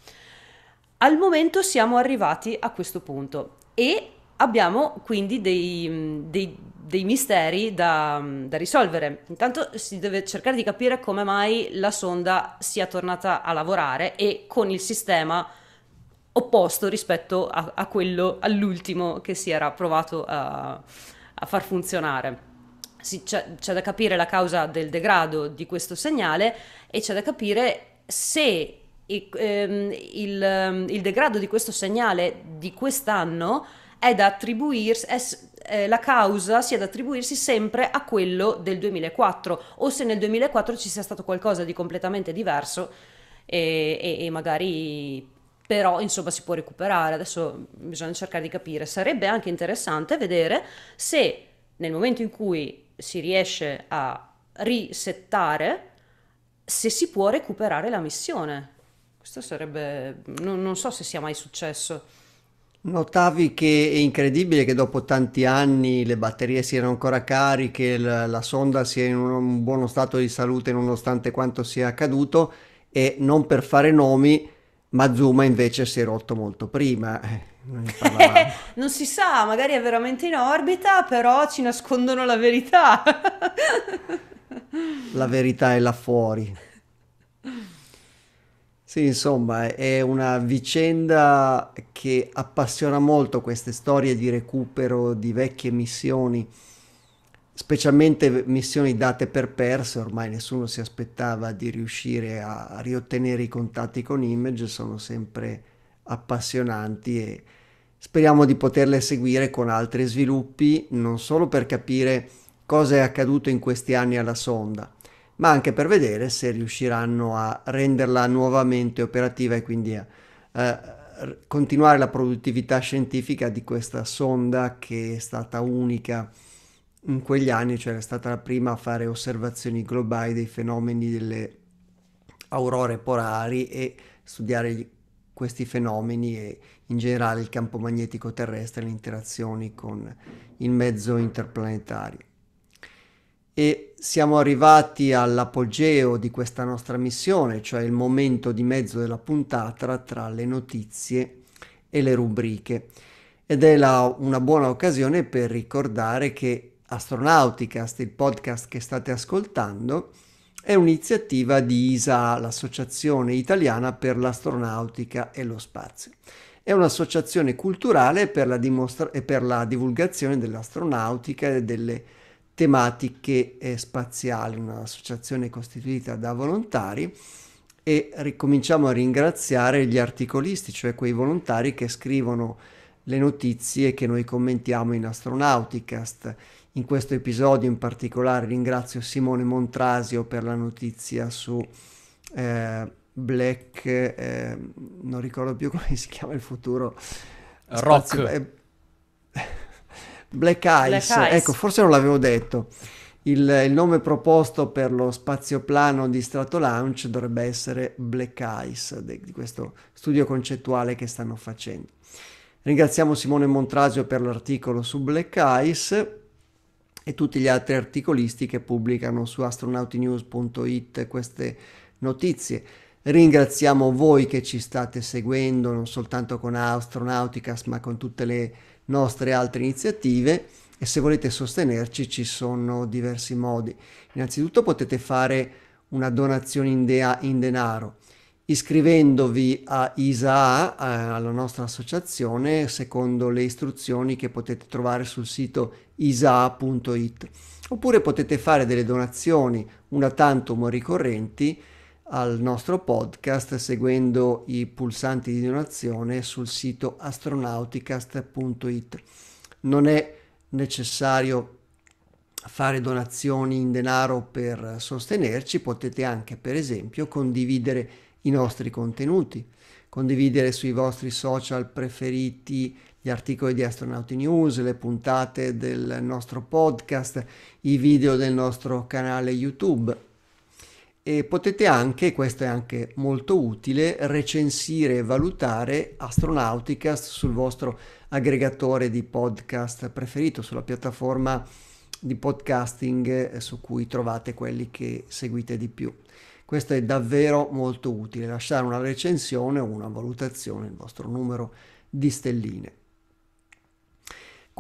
Al momento siamo arrivati a questo punto e abbiamo quindi dei, dei dei misteri da, da, risolvere. Intanto si deve cercare di capire come mai la sonda sia tornata a lavorare e con il sistema opposto rispetto a, a quello all'ultimo che si era provato a, a far funzionare. Si, c'è, c'è da capire la causa del degrado di questo segnale e c'è da capire se il, ehm, il, il, degrado di questo segnale di quest'anno è da attribuirsi, eh, la causa sia da attribuirsi sempre a quello del 2004 o se nel 2004 ci sia stato qualcosa di completamente diverso e, e, e magari però insomma si può recuperare, adesso bisogna cercare di capire. Sarebbe anche interessante vedere se nel momento in cui si riesce a risettare, se si può recuperare la missione. Questo sarebbe, non, non so se sia mai successo. Notavi che è incredibile che dopo tanti anni le batterie siano ancora cariche, la, la sonda sia in un, un buono stato di salute nonostante quanto sia accaduto e non per fare nomi, ma Zuma invece si è rotto molto prima. Eh, non si sa, magari è veramente in orbita, però ci nascondono la verità. la verità è là fuori. Sì, insomma, è una vicenda che appassiona molto queste storie di recupero di vecchie missioni, specialmente missioni date per perse, ormai nessuno si aspettava di riuscire a riottenere i contatti con Image, sono sempre appassionanti e speriamo di poterle seguire con altri sviluppi, non solo per capire cosa è accaduto in questi anni alla sonda, ma anche per vedere se riusciranno a renderla nuovamente operativa e quindi a eh, continuare la produttività scientifica di questa sonda che è stata unica in quegli anni, cioè è stata la prima a fare osservazioni globali dei fenomeni delle aurore polari e studiare questi fenomeni e in generale il campo magnetico terrestre e le interazioni con il mezzo interplanetario. E siamo arrivati all'apogeo di questa nostra missione, cioè il momento di mezzo della puntata tra le notizie e le rubriche. Ed è la, una buona occasione per ricordare che Astronauticast, il podcast che state ascoltando, è un'iniziativa di ISA, l'Associazione Italiana per l'Astronautica e lo Spazio. È un'associazione culturale per la, dimostra- per la divulgazione dell'astronautica e delle tematiche eh, spaziali, un'associazione costituita da volontari e ricominciamo a ringraziare gli articolisti, cioè quei volontari che scrivono le notizie che noi commentiamo in Astronauticast. In questo episodio in particolare ringrazio Simone Montrasio per la notizia su eh, Black, eh, non ricordo più come si chiama il futuro. Rock. Spazio, Black Eyes, ecco, forse non l'avevo detto. Il, il, nome proposto per lo spazioplano di Strato Launch dovrebbe essere Black Eyes, di questo studio concettuale che stanno facendo. Ringraziamo Simone Montrasio per l'articolo su Black Eyes e tutti gli altri articolisti che pubblicano su astronautinews.it queste notizie. Ringraziamo voi che ci state seguendo non soltanto con Astronauticas ma con tutte le nostre altre iniziative e se volete sostenerci ci sono diversi modi. Innanzitutto potete fare una donazione in, dea, in denaro iscrivendovi a ISAA, eh, alla nostra associazione, secondo le istruzioni che potete trovare sul sito isaa.it. Oppure potete fare delle donazioni una tantum ricorrenti al nostro podcast seguendo i pulsanti di donazione sul sito astronauticast.it. Non è necessario fare donazioni in denaro per sostenerci, potete anche per esempio condividere i nostri contenuti, condividere sui vostri social preferiti gli articoli di Astronauti News, le puntate del nostro podcast, i video del nostro canale YouTube e potete anche, questo è anche molto utile, recensire e valutare Astronauticast sul vostro aggregatore di podcast preferito, sulla piattaforma di podcasting eh, su cui trovate quelli che seguite di più. Questo è davvero molto utile, lasciare una recensione o una valutazione, il vostro numero di stelline.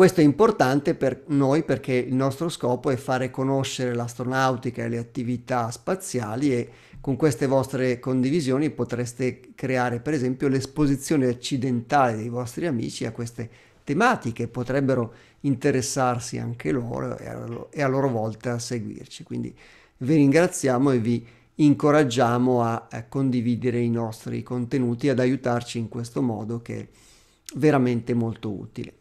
Questo è importante per noi perché il nostro scopo è fare conoscere l'astronautica e le attività spaziali e con queste vostre condivisioni potreste creare per esempio l'esposizione accidentale dei vostri amici a queste tematiche, potrebbero interessarsi anche loro e a loro, volta seguirci. Quindi vi ringraziamo e vi incoraggiamo a, a condividere i nostri contenuti, ad aiutarci in questo modo che è veramente molto utile.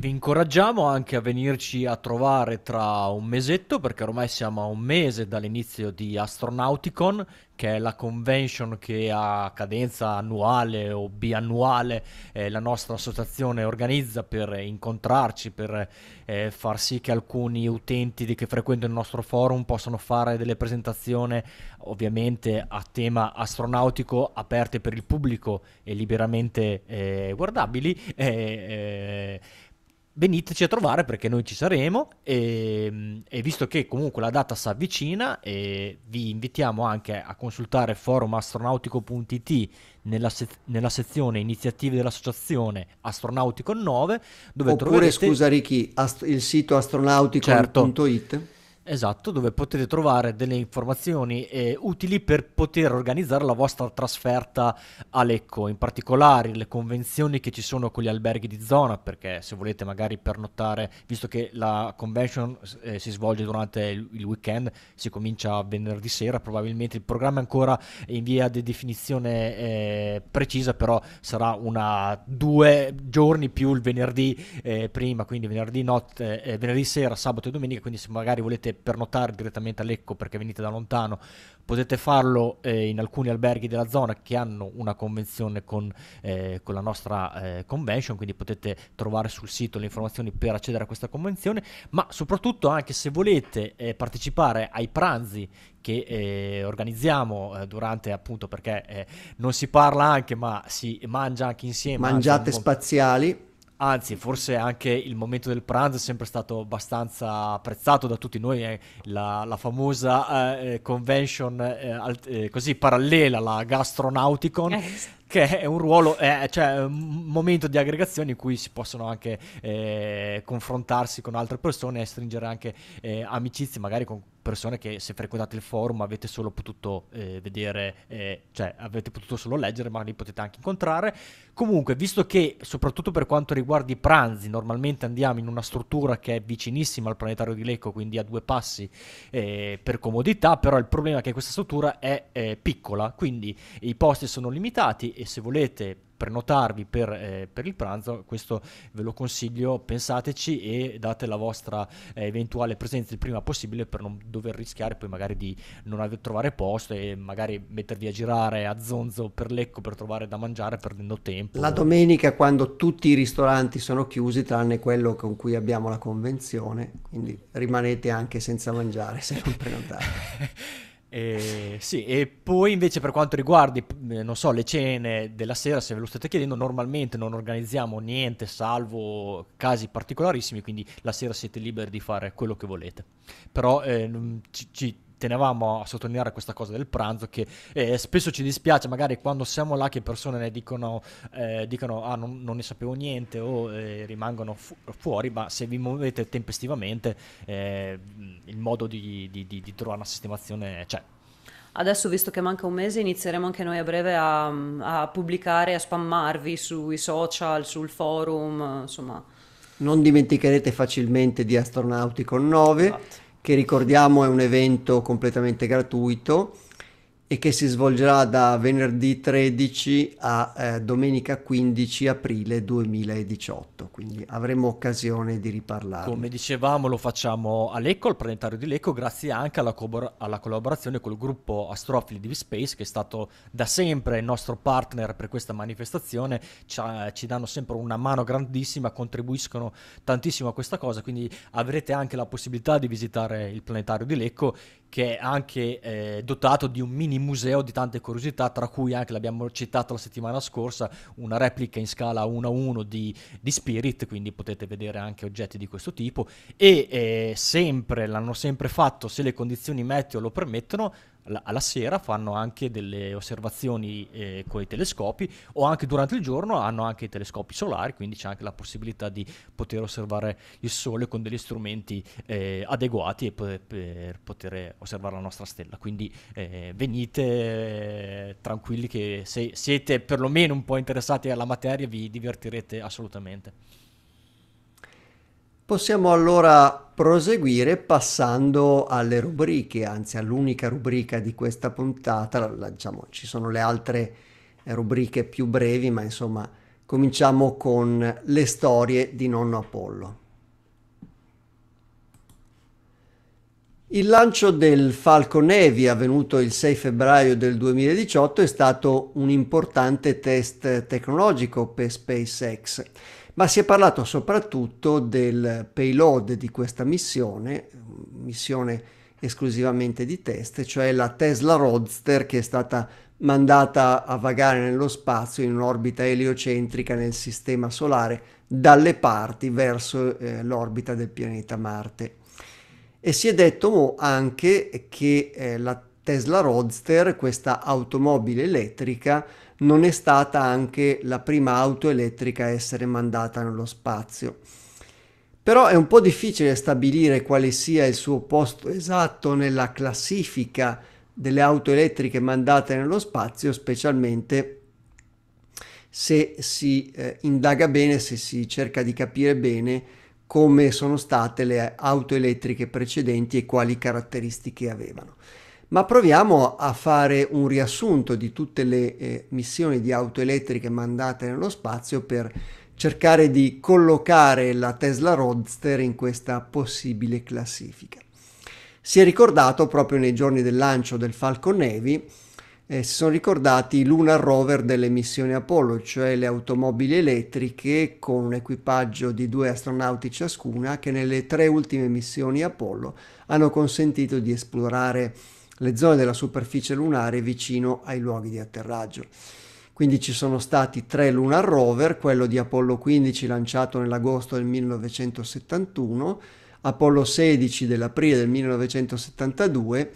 Vi incoraggiamo anche a venirci a trovare tra un mesetto, perché ormai siamo a un mese dall'inizio di Astronauticon, che è la convention che a cadenza annuale o biannuale eh, la nostra associazione organizza per incontrarci, per eh, far sì che alcuni utenti che frequentano il nostro forum possano fare delle presentazioni ovviamente a tema astronautico aperte per il pubblico e liberamente eh, guardabili. Eh, eh, veniteci a trovare perché noi ci saremo e, e, visto che comunque la data si avvicina e vi invitiamo anche a consultare forumastronautico.it nella, se- nella sezione iniziative dell'associazione Astronautico 9 dove oppure troverete... scusa Ricky ast- il sito astronautico.it certo Esatto, dove potete trovare delle informazioni eh, utili per poter organizzare la vostra trasferta a Lecco, in particolare le convenzioni che ci sono con gli alberghi di zona, perché se volete magari pernottare, visto che la convention eh, si svolge durante il, weekend, si comincia venerdì sera, probabilmente il programma è ancora in via di definizione eh, precisa, però sarà una due giorni più il venerdì eh, prima, quindi venerdì, notte, eh, venerdì sera, sabato e domenica, quindi se magari volete pernottare direttamente a Lecco perché venite da lontano, potete farlo eh, in alcuni alberghi della zona che hanno una convenzione con, eh, con la nostra eh, convention, quindi potete trovare sul sito le informazioni per accedere a questa convenzione, ma soprattutto anche se volete eh, partecipare ai pranzi che eh, organizziamo eh, durante appunto perché eh, non si parla anche ma si mangia anche insieme. Mangiate spaziali. Anzi, forse anche il momento del pranzo è sempre stato abbastanza apprezzato da tutti noi, eh. la, la, famosa eh, eh convention eh, alt- eh, così parallela, la Gastronauticon, eh, che è un ruolo, eh, cioè un momento di aggregazione in cui si possono anche eh, confrontarsi con altre persone e stringere anche eh, amicizie, magari con persone che se frequentate il forum avete solo potuto eh, vedere, eh, cioè avete potuto solo leggere, ma li potete anche incontrare. Comunque, visto che soprattutto per quanto riguarda i pranzi, normalmente andiamo in una struttura che è vicinissima al planetario di Lecco, quindi a due passi eh, per comodità, però il problema è che questa struttura è piccola, quindi i posti sono limitati e se volete prenotarvi per, eh, per, il pranzo, questo ve lo consiglio, pensateci e date la vostra eh, eventuale presenza il prima possibile per non dover rischiare poi magari di non ave- trovare posto e magari mettervi a girare a zonzo per Lecco per trovare da mangiare perdendo tempo. La domenica quando tutti i ristoranti sono chiusi tranne quello con cui abbiamo la convenzione, quindi rimanete anche senza mangiare se non prenotate. E, sì, e poi invece per quanto riguarda eh, non so, le cene della sera, se ve lo state chiedendo, normalmente non organizziamo niente salvo casi particolarissimi, quindi la sera siete liberi di fare quello che volete. Però eh, ci, ci tenevamo a sottolineare questa cosa del pranzo che eh, spesso ci dispiace magari quando siamo là che persone ne dicono, eh, dicono ah non, non, ne sapevo niente o eh, rimangono fu- fuori ma se vi muovete tempestivamente eh, il modo di, di, di, di trovare una sistemazione c'è Adesso, visto che manca un mese, inizieremo anche noi a breve a, a pubblicare, a spammarvi sui social, sul forum, insomma. Non dimenticherete facilmente di Astronauticon 9. Esatto che ricordiamo è un evento completamente gratuito e che si svolgerà da venerdì 13 a eh, domenica 15 aprile 2018, quindi avremo occasione di riparlare. Come dicevamo lo facciamo a Lecco, al planetario di Lecco, grazie anche alla, co- alla collaborazione col gruppo Astrofili di Space che è stato da sempre il nostro partner per questa manifestazione, ci, ha, ci danno sempre una mano grandissima, contribuiscono tantissimo a questa cosa, quindi avrete anche la possibilità di visitare il planetario di Lecco che è anche eh, dotato di un mini museo di tante curiosità, tra cui anche l'abbiamo citato la settimana scorsa, una replica in scala 1 a 1 di, di Spirit, quindi potete vedere anche oggetti di questo tipo. E eh, sempre, l'hanno sempre fatto, se le condizioni meteo lo permettono, alla sera fanno anche delle osservazioni eh, con i telescopi o anche durante il giorno hanno anche i telescopi solari, quindi c'è anche la possibilità di poter osservare il Sole con degli strumenti eh, adeguati e per, per, poter osservare la nostra stella. Quindi eh, venite eh, tranquilli che se siete perlomeno un po' interessati alla materia vi divertirete assolutamente. Possiamo allora proseguire passando alle rubriche, anzi all'unica rubrica di questa puntata, diciamo ci sono le altre rubriche più brevi, ma insomma cominciamo con le storie di nonno Apollo. Il lancio del Falcon Heavy avvenuto il 6 febbraio del 2018 è stato un importante test tecnologico per SpaceX ma si è parlato soprattutto del payload di questa missione, missione esclusivamente di test, cioè la Tesla Roadster che è stata mandata a vagare nello spazio in un'orbita eliocentrica nel sistema solare dalle parti verso eh, l'orbita del pianeta Marte. E si è detto anche che eh, la Tesla Roadster, questa automobile elettrica, non è stata anche la prima auto elettrica a essere mandata nello spazio. Però è un po' difficile stabilire quale sia il suo posto esatto nella classifica delle auto elettriche mandate nello spazio, specialmente se si eh, indaga bene, se si cerca di capire bene come sono state le auto elettriche precedenti e quali caratteristiche avevano ma proviamo a fare un riassunto di tutte le eh, missioni di auto elettriche mandate nello spazio per cercare di collocare la Tesla Roadster in questa possibile classifica. Si è ricordato proprio nei giorni del lancio del Falcon Heavy, eh, si sono ricordati i lunar rover delle missioni Apollo, cioè le automobili elettriche con un equipaggio di due astronauti ciascuna che nelle tre ultime missioni Apollo hanno consentito di esplorare le zone della superficie lunare vicino ai luoghi di atterraggio. Quindi ci sono stati tre lunar rover, quello di Apollo 15 lanciato nell'agosto del 1971, Apollo 16 dell'aprile del 1972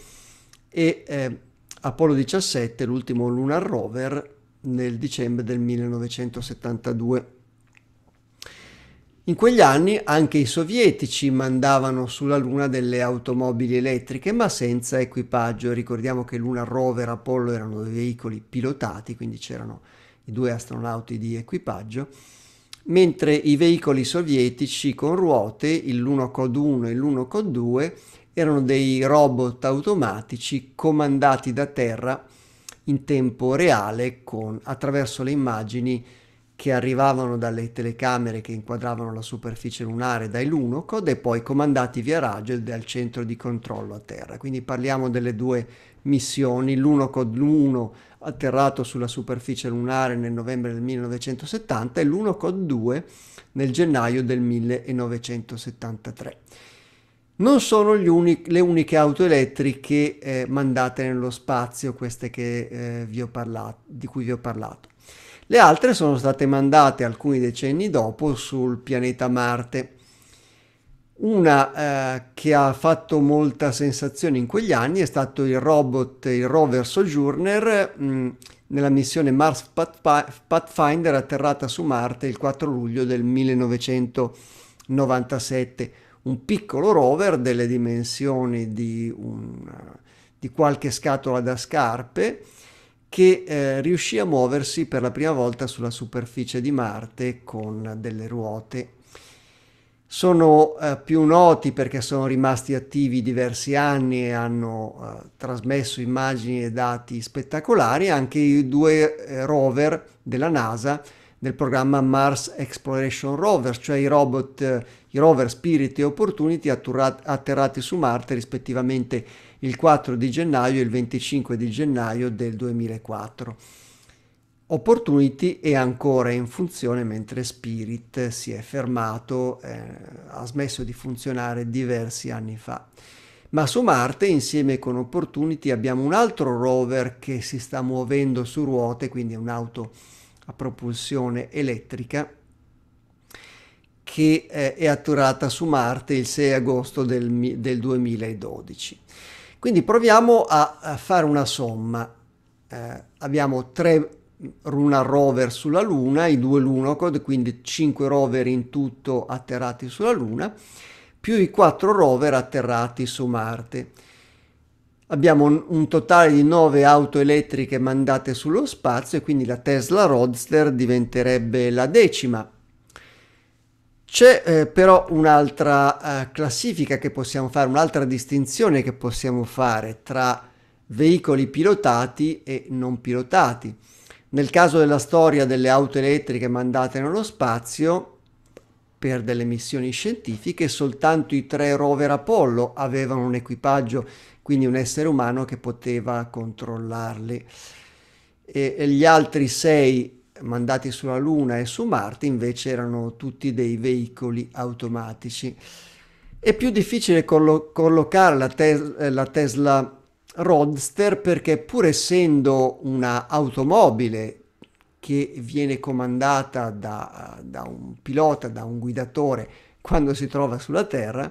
e eh, Apollo 17, l'ultimo lunar rover, nel dicembre del 1972. In quegli anni anche i sovietici mandavano sulla Luna delle automobili elettriche ma senza equipaggio. Ricordiamo che Luna Rover e Apollo erano dei veicoli pilotati, quindi c'erano i due astronauti di equipaggio, mentre i veicoli sovietici con ruote, l'uno Cod 1 e l'uno Cod 2, erano dei robot automatici comandati da terra in tempo reale con, attraverso le immagini che arrivavano dalle telecamere che inquadravano la superficie lunare dai Lunocod e poi comandati via raggio dal centro di controllo a terra. Quindi parliamo delle due missioni, Lunocod 1 atterrato sulla superficie lunare nel novembre del 1970 e Lunocod 2 nel gennaio del 1973. Non sono unic- le uniche auto elettriche eh, mandate nello spazio queste che, eh, vi ho parlato, di cui vi ho parlato. Le altre sono state mandate alcuni decenni dopo sul pianeta Marte. Una eh, che ha fatto molta sensazione in quegli anni è stato il robot, il rover Sojourner, mh, mm, nella missione Mars Pathfinder atterrata su Marte il 4 luglio del 1997. Un piccolo rover delle dimensioni di, un, di qualche scatola da scarpe che eh, riuscì a muoversi per la prima volta sulla superficie di Marte con delle ruote. Sono eh, più noti perché sono rimasti attivi diversi anni e hanno eh, trasmesso immagini e dati spettacolari anche i due eh, rover della NASA del programma Mars Exploration Rover, cioè i robot, i rover Spirit e Opportunity atterrati su Marte rispettivamente il 4 di gennaio e il 25 di gennaio del 2004. Opportunity è ancora in funzione mentre Spirit si è fermato, eh, ha smesso di funzionare diversi anni fa. Ma su Marte insieme con Opportunity abbiamo un altro rover che si sta muovendo su ruote, quindi un'auto a propulsione elettrica che eh, è atturata su Marte il 6 agosto del, del 2012. Quindi proviamo a, a fare una somma. Eh, abbiamo 3 Luna rover sulla Luna, i due Lunocod, quindi 5 rover in tutto atterrati sulla Luna, più i 4 rover atterrati su Marte. Abbiamo un totale di 9 auto elettriche mandate sullo spazio e quindi la Tesla Roadster diventerebbe la decima c'è eh, però un'altra eh, classifica che possiamo fare, un'altra distinzione che possiamo fare tra veicoli pilotati e non pilotati. Nel caso della storia delle auto elettriche mandate nello spazio, per delle missioni scientifiche, soltanto i tre rover Apollo avevano un equipaggio, quindi un essere umano che poteva controllarli. E, e gli altri sei mandati sulla Luna e su Marte invece erano tutti dei veicoli automatici. È più difficile collo- collocare la, tes- eh, la Tesla Roadster perché pur essendo un'automobile che viene comandata da, da, un pilota, da un guidatore quando si trova sulla Terra,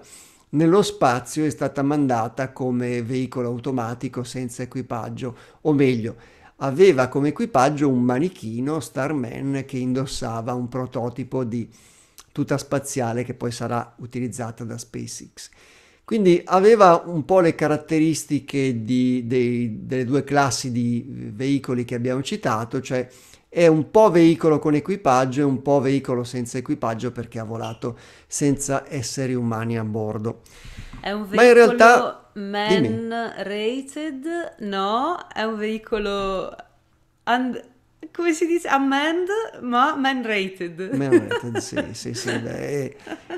nello spazio è stata mandata come veicolo automatico senza equipaggio, o meglio, aveva come equipaggio un manichino Starman che indossava un prototipo di tuta spaziale che poi sarà utilizzata da SpaceX. Quindi aveva un po' le caratteristiche di, dei, delle due classi di veicoli che abbiamo citato, cioè è un po' veicolo con equipaggio e un po' veicolo senza equipaggio perché ha volato senza esseri umani a bordo. È un veicolo Ma in realtà Man Rated, no, è un veicolo... And- come si dice? Amend, ma man rated. Man rated, sì, sì, sì. Beh,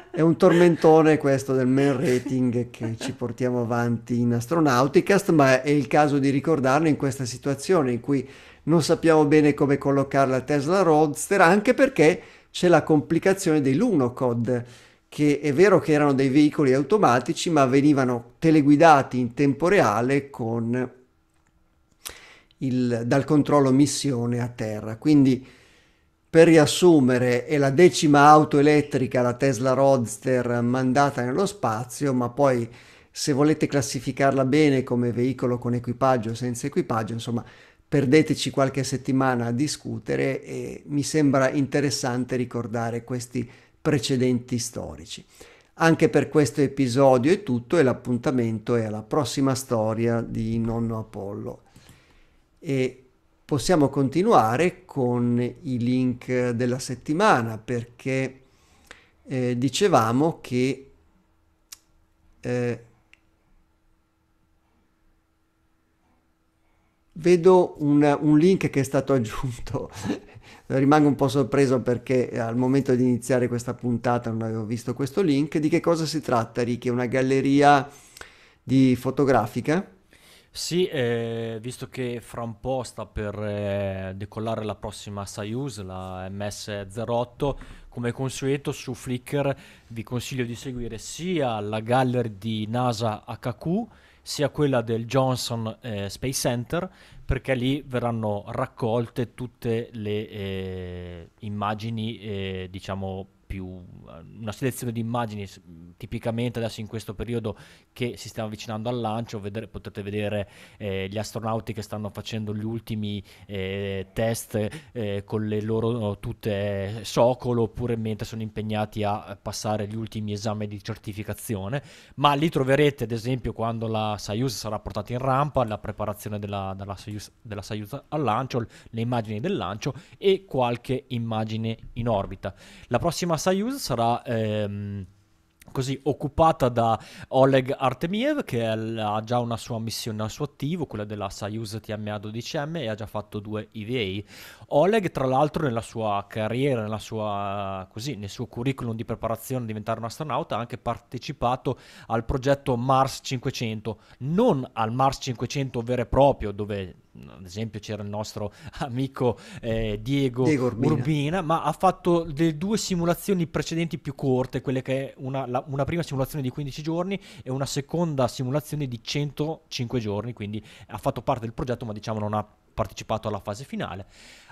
è, un tormentone questo del man rating che ci portiamo avanti in Astronauticast, ma è il caso di ricordarlo in questa situazione in cui non sappiamo bene come collocare la Tesla Roadster, anche perché c'è la complicazione dell'Unocod che è vero che erano dei veicoli automatici, ma venivano teleguidati in tempo reale con il, dal controllo missione a terra. Quindi, per riassumere, è la decima auto elettrica, la Tesla Roadster, mandata nello spazio, ma poi se volete classificarla bene come veicolo con equipaggio o senza equipaggio, insomma, perdeteci qualche settimana a discutere e mi sembra interessante ricordare questi precedenti storici. Anche per questo episodio è tutto e l'appuntamento è alla prossima storia di Nonno Apollo. E possiamo continuare con i link della settimana perché eh, dicevamo che eh, vedo un, un link che è stato aggiunto rimango un po' sorpreso perché eh, al momento di iniziare questa puntata non avevo visto questo link. Di che cosa si tratta, Ricky? una galleria di fotografica? Sì, eh, visto che fra un po' sta per eh, decollare la prossima Soyuz, la MS-08, come consueto su Flickr vi consiglio di seguire sia la gallery di NASA HQ sia quella del Johnson eh, Space Center, perché lì verranno raccolte tutte le eh, immagini, eh, diciamo più una selezione di immagini tipicamente adesso in questo periodo che si stiamo avvicinando al lancio vedere, potete vedere eh, gli astronauti che stanno facendo gli ultimi eh, test eh, con le loro tutte eh, socolo oppure mentre sono impegnati a passare gli ultimi esami di certificazione ma lì troverete ad esempio quando la Soyuz sarà portata in rampa la preparazione della, della, Soyuz, della Soyuz al lancio le immagini del lancio e qualche immagine in orbita la prossima Soyuz sarà ehm, così occupata da Oleg Artemiev che ha già una sua missione al suo attivo, quella della Soyuz TMA-12M e ha già fatto due EVA. Oleg tra l'altro nella sua carriera, nella sua, così, nel suo curriculum di preparazione a diventare un astronauta ha anche partecipato al progetto Mars 500, non al Mars 500 vero e proprio dove ad esempio c'era il nostro amico eh, Diego, Diego Urbina. Urbina. ma ha fatto le due simulazioni precedenti più corte, quelle che è una, la, una, prima simulazione di 15 giorni e una seconda simulazione di 105 giorni, quindi ha fatto parte del progetto ma diciamo non ha partecipato alla fase finale.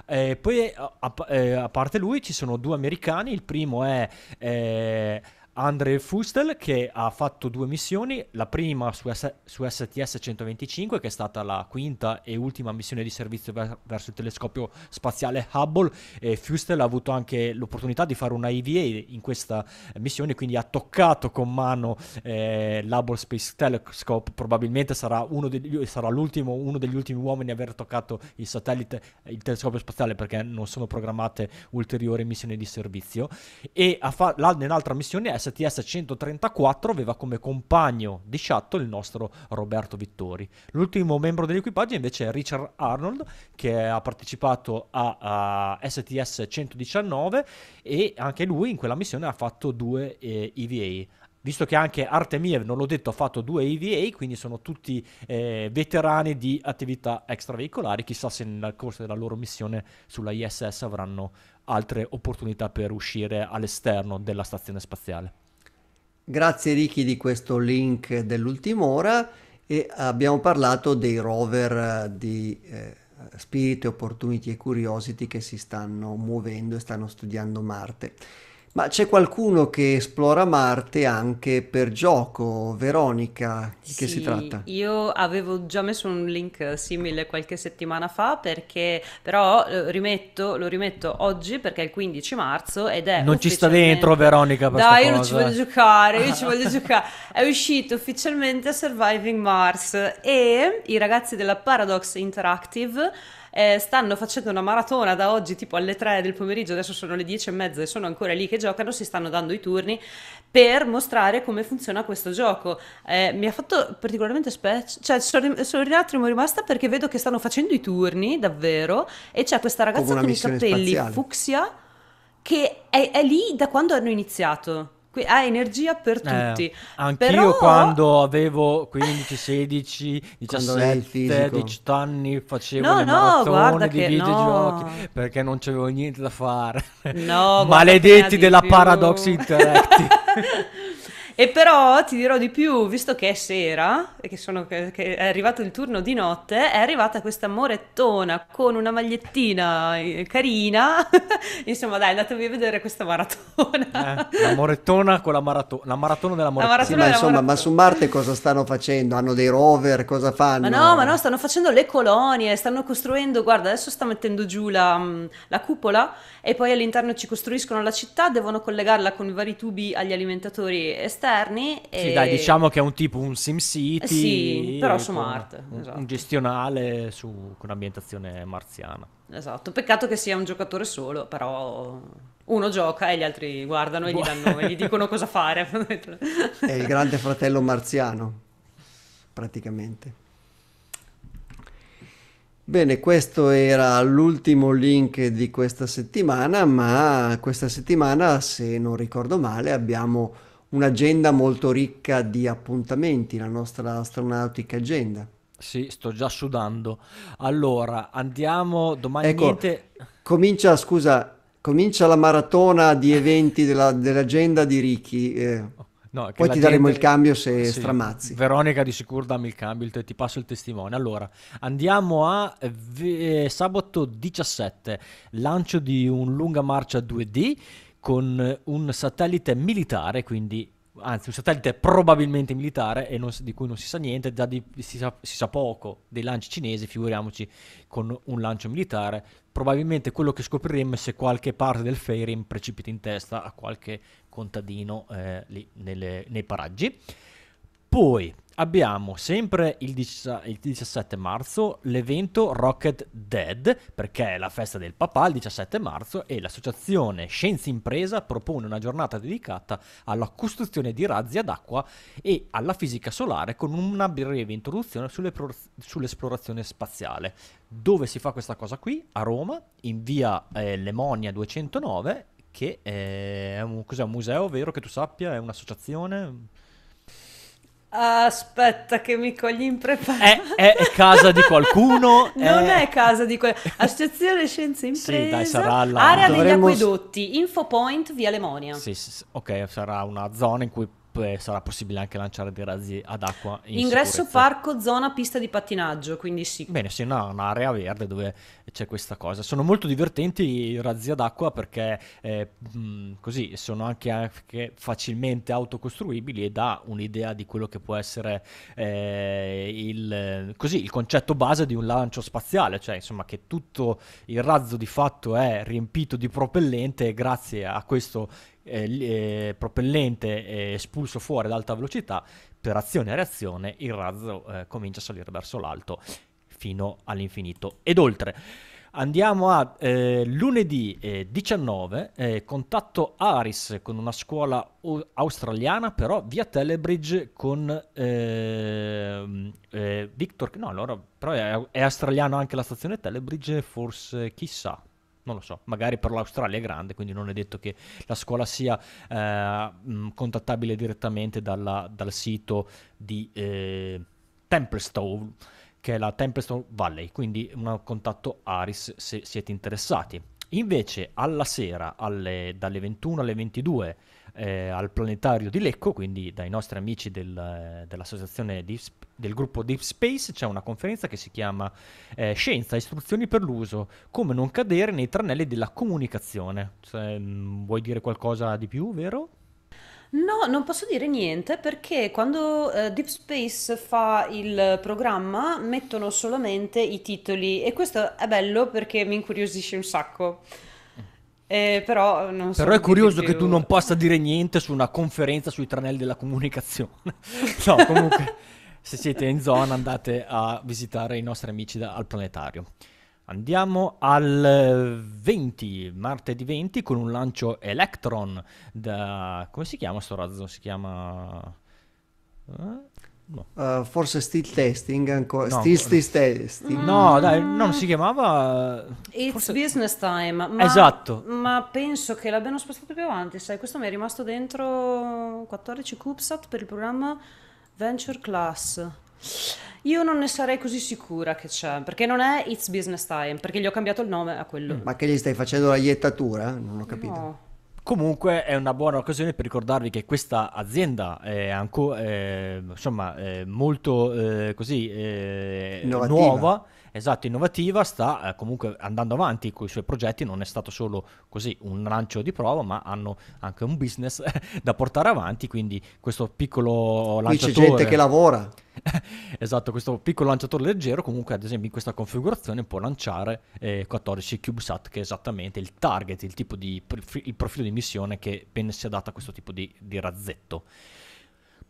Eh, poi eh, a, a, eh, a, parte lui ci sono due americani, il primo è... Eh, Andre Fustel che ha fatto due missioni, la prima su, S- su, STS 125 che è stata la quinta e ultima missione di servizio ver- verso il telescopio spaziale Hubble e Fustel ha avuto anche l'opportunità di fare una EVA in questa missione, quindi ha toccato con mano eh, l'Hubble Space Telescope, probabilmente sarà, uno degli, sarà l'ultimo, uno degli ultimi uomini a aver toccato il satellite, il telescopio spaziale perché non sono programmate ulteriori missioni di servizio e fa- nell'altra missione è STS 134 aveva come compagno di shuttle il nostro Roberto Vittori. L'ultimo membro dell'equipaggio invece è Richard Arnold che ha partecipato a, a STS 119 e anche lui in quella missione ha fatto due eh, EVA visto che anche Artemiev, non l'ho detto, ha fatto due EVA, quindi sono tutti eh, veterani di attività extraveicolari, chissà se nel corso della loro missione sulla ISS avranno altre opportunità per uscire all'esterno della stazione spaziale. Grazie Ricky di questo link dell'ultima ora e abbiamo parlato dei rover eh, di eh, Spirit, Opportunity e Curiosity che si stanno muovendo e stanno studiando Marte. Ma c'è qualcuno che esplora Marte anche per gioco, Veronica, di che si tratta? Io avevo già messo un link simile qualche settimana fa perché però eh, rimetto, lo rimetto oggi perché è il 15 marzo ed è Non ci sta dentro Veronica per Dai, io non ci voglio giocare, io ci voglio giocare. È uscito ufficialmente Surviving Mars e i ragazzi della Paradox Interactive eh, stanno facendo una maratona da oggi tipo alle 3 del pomeriggio, adesso sono le 10 e mezza e sono ancora lì che giocano, si stanno dando i turni per mostrare come funziona questo gioco. Eh, mi ha fatto particolarmente specie, cioè sono, un attimo rimasta perché vedo che stanno facendo i turni davvero e c'è questa ragazza con i capelli spaziale. fucsia che è, è lì da quando hanno iniziato. Qui, ha energia per eh, tutti. anch'io Però... quando avevo 15, 16, 17, 18 anni facevo no, le no, di videogiochi no. perché non c'avevo niente da fare. No, Maledetti della Paradox Interactive. E però ti dirò di più, visto che è sera, e che, sono, che, è arrivato il turno di notte, è arrivata questa morettona con una magliettina eh, carina. Insomma, dai, andatevi a vedere questa maratona. Eh, la morettona con la maratona, la maratona della morettona. Maratona sì, ma insomma, maratona. ma su Marte cosa stanno facendo? Hanno dei rover, cosa fanno? Ma no, ma no, stanno facendo le colonie, stanno costruendo, guarda, adesso sta mettendo giù la, mm, la cupola e poi all'interno ci costruiscono la città, devono collegarla con i vari tubi agli alimentatori. esterni esterni. E... Sì, dai, diciamo che è un tipo un SimCity. Sì, però su Marte. Un, esatto. un gestionale su, con ambientazione marziana. Esatto, peccato che sia un giocatore solo, però uno gioca e gli altri guardano e gli, danno, e gli dicono cosa fare. è il grande fratello marziano, praticamente. Bene, questo era l'ultimo link di questa settimana, ma questa settimana, se non ricordo male, abbiamo un'agenda molto ricca di appuntamenti, la nostra astronautica agenda. Sì, sto già sudando. Allora, andiamo domani. Ecco, niente... comincia, scusa, comincia la maratona di eventi della, dell'agenda di Ricky. Eh. No, Poi ti gente... daremo il cambio se sì. stramazzi. Veronica di sicuro dammi il cambio, te... ti passo il testimone. Allora, andiamo a v... Eh, sabato 17, lancio di un lunga marcia 2D con un satellite militare, quindi anzi un satellite probabilmente militare e non, di cui non si sa niente, già di, si, sa, si, sa, poco dei lanci cinesi, figuriamoci con un lancio militare, probabilmente quello che scopriremo è se qualche parte del Feirim precipita in testa a qualche contadino eh, lì nelle, nei paraggi. Poi abbiamo sempre il, 17 marzo l'evento Rocket Dead, perché è la festa del papà il 17 marzo e l'associazione Scienza Impresa propone una giornata dedicata alla costruzione di razzi ad acqua e alla fisica solare con una breve introduzione sulle pro- sull'esplorazione spaziale. Dove si fa questa cosa qui? A Roma, in via eh, Lemonia 209, che è un, un museo, vero che tu sappia, è un'associazione? Aspetta che mi cogli impreparato. È, è, casa di qualcuno? non è... è casa di qualcuno. Associazione Scienze Imprese. Sì, dai, sarà la... Area Dovremmo... degli acquedotti, Infopoint, via Lemonia. Sì, sì, sì, ok, sarà una zona in cui eh, sarà possibile anche lanciare dei razzi ad acqua in Ingresso sicurezza. parco, zona pista di pattinaggio, quindi sì. Bene, sì, no, un'area verde dove c'è questa cosa. Sono molto divertenti i razzi d'acqua perché eh, mh, mm, così sono anche, anche, facilmente autocostruibili e dà un'idea di quello che può essere eh, il, così, il, concetto base di un lancio spaziale, cioè insomma che tutto il razzo di fatto è riempito di propellente e grazie a questo eh, eh propellente eh, espulso fuori ad alta velocità per azione e reazione il razzo eh, comincia a salire verso l'alto fino all'infinito ed oltre. Andiamo a eh, lunedì eh, 19, eh, contatto Aris con una scuola o- australiana, però via Telebridge con ehm, eh, Victor. No, allora, però è, è, australiano anche la stazione Telebridge, forse chissà. Non lo so, magari per l'Australia è grande, quindi non è detto che la scuola sia eh, mm, contattabile direttamente dalla, dal sito di eh, Templestowe che è la Templeton Valley, quindi un contatto Aris se siete interessati. Invece alla sera, alle, dalle 21 alle 22, eh, al planetario di Lecco, quindi dai nostri amici del, eh, dell'associazione del gruppo Deep Space, c'è una conferenza che si chiama eh, Scienza, istruzioni per l'uso, come non cadere nei tranelli della comunicazione. Cioè, mh, mm, vuoi dire qualcosa di più, vero? No, non posso dire niente perché quando eh, Deep Space fa il programma mettono solamente i titoli e questo è bello perché mi incuriosisce un sacco. Eh, però non so però è curioso che tu non possa dire niente su una conferenza sui tranelli della comunicazione. no, comunque se siete in zona andate a visitare i nostri amici da, al planetario. Andiamo al 20, martedì 20, con un lancio Electron da... come si chiama sto razzo? Si chiama... Eh? No. Uh, forse Steel testing ancora. No, still, still, testing. No, dai, non si chiamava. It's forse... business time. Ma, esatto. Ma penso che l'abbiano spostato più avanti. Sai, questo mi è rimasto dentro 14 CubeSat per il programma Venture Class. Io non ne sarei così sicura che c'è, perché non è It's Business Time, perché gli ho cambiato il nome a quello. Ma che gli stai facendo la iettatura? Non ho capito. No. Comunque è una buona occasione per ricordarvi che questa azienda è ancora, eh, insomma, è molto eh, così eh, nuova esatto, innovativa, sta eh, comunque andando avanti con i suoi progetti, non è stato solo così un lancio di prova, ma hanno anche un business da portare avanti, quindi questo piccolo lanciatore... Qui c'è gente che lavora. esatto, questo piccolo lanciatore leggero comunque ad esempio in questa configurazione può lanciare eh, 14 CubeSat che è esattamente il target, il, di, il profilo di missione che ben si adatta a questo tipo di, di razzetto.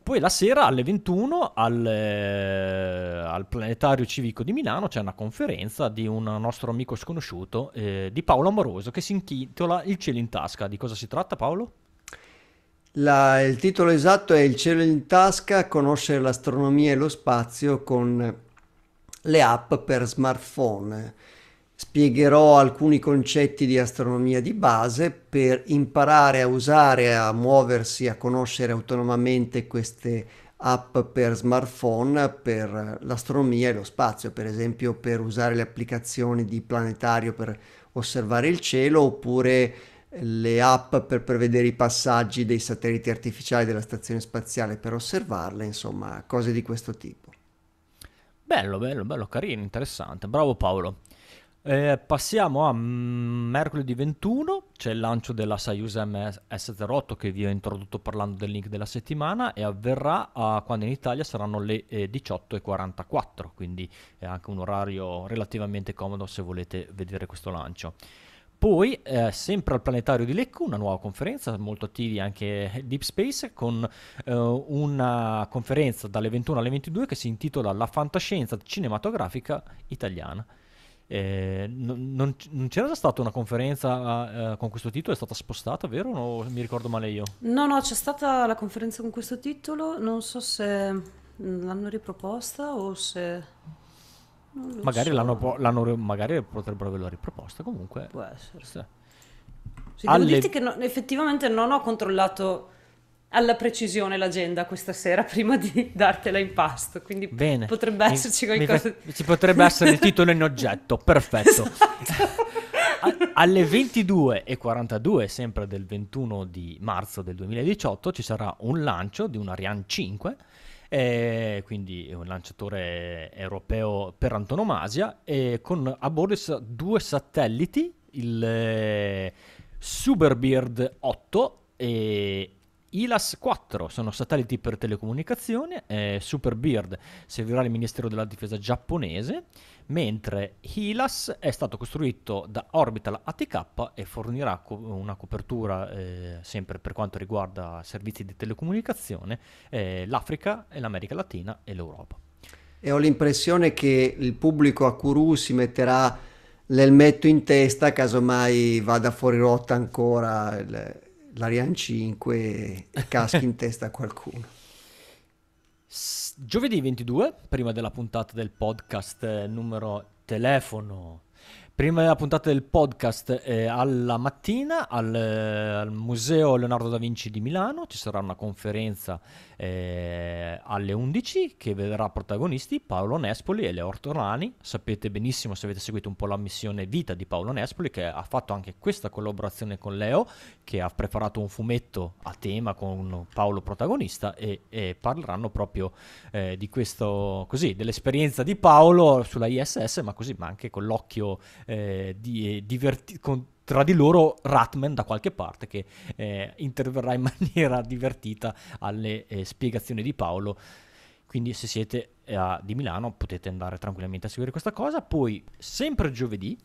Poi la sera alle 21 al, eh, al, Planetario Civico di Milano c'è una conferenza di un nostro amico sconosciuto eh, di Paolo Amoroso che si intitola Il cielo in tasca. Di cosa si tratta Paolo? La, il titolo esatto è Il cielo in tasca, conoscere l'astronomia e lo spazio con le app per smartphone spiegherò alcuni concetti di astronomia di base per imparare a usare, a muoversi, a conoscere autonomamente queste app per smartphone per l'astronomia e lo spazio, per esempio per usare le applicazioni di planetario per osservare il cielo oppure le app per prevedere i passaggi dei satelliti artificiali della stazione spaziale per osservarle, insomma, cose di questo tipo. Bello, bello, bello, carino, interessante. Bravo Paolo. Eh, passiamo a mercoledì 21, c'è il lancio della Soyuz MS-08 che vi ho introdotto parlando del link della settimana e avverrà a, quando in Italia saranno le eh, 18.44, quindi è anche un orario relativamente comodo se volete vedere questo lancio. Poi, eh, sempre al planetario di Lecco, una nuova conferenza, molto attivi anche Deep Space, con eh, una conferenza dalle 21 alle 22 che si intitola La fantascienza cinematografica italiana eh, non, non, c'era già stata una conferenza eh, con questo titolo? È stata spostata, vero? O no, mi ricordo male io? No, no, c'è stata la conferenza con questo titolo. Non so se mm, l'hanno riproposta o se. Magari, so. l'hanno, l'hanno, magari potrebbero averla riproposta. Comunque. Può essere. Sì. Sì, Alle... dirti che no, effettivamente non ho controllato alla precisione l'agenda questa sera prima di dartela in pasto. Quindi Bene. potrebbe esserci qualcosa. Mi fa... Ci potrebbe essere il titolo in oggetto, perfetto. Esatto. A- alle 22.42, sempre del 21 di marzo del 2018, ci sarà un lancio di un Ariane 5. Eh, quindi un lanciatore europeo per antonomasia, eh, con a bordo due satelliti, il eh, Superbird 8 e ILAS 4 sono satelliti per telecomunicazione, eh, Superbird servirà al Ministero della Difesa giapponese, mentre ILAS è stato costruito da Orbital ATK e fornirà co- una copertura eh, sempre per quanto riguarda servizi di telecomunicazione eh, l'Africa, l'America Latina e l'Europa. E ho l'impressione che il pubblico a Kourou si metterà l'elmetto in testa, casomai vada fuori rotta ancora. Il l'Ariane 5 caschi in testa a qualcuno. Giovedì 22, prima della puntata del podcast eh, numero telefono Prima della puntata del podcast eh, alla mattina al, eh, al, Museo Leonardo da Vinci di Milano ci sarà una conferenza eh, alle 11 che vedrà protagonisti Paolo Nespoli e Leo Tornani. Sapete benissimo se avete seguito un po' la missione vita di Paolo Nespoli che ha fatto anche questa collaborazione con Leo che ha preparato un fumetto a tema con Paolo protagonista e, e parleranno proprio eh, di questo così dell'esperienza di Paolo sulla ISS ma così ma anche con l'occhio eh, di, eh, diverti- con, tra di loro Ratman da qualche parte che eh, interverrà in maniera divertita alle eh, spiegazioni di Paolo. Quindi se siete eh, a, di Milano potete andare tranquillamente a seguire questa cosa. Poi, sempre giovedì,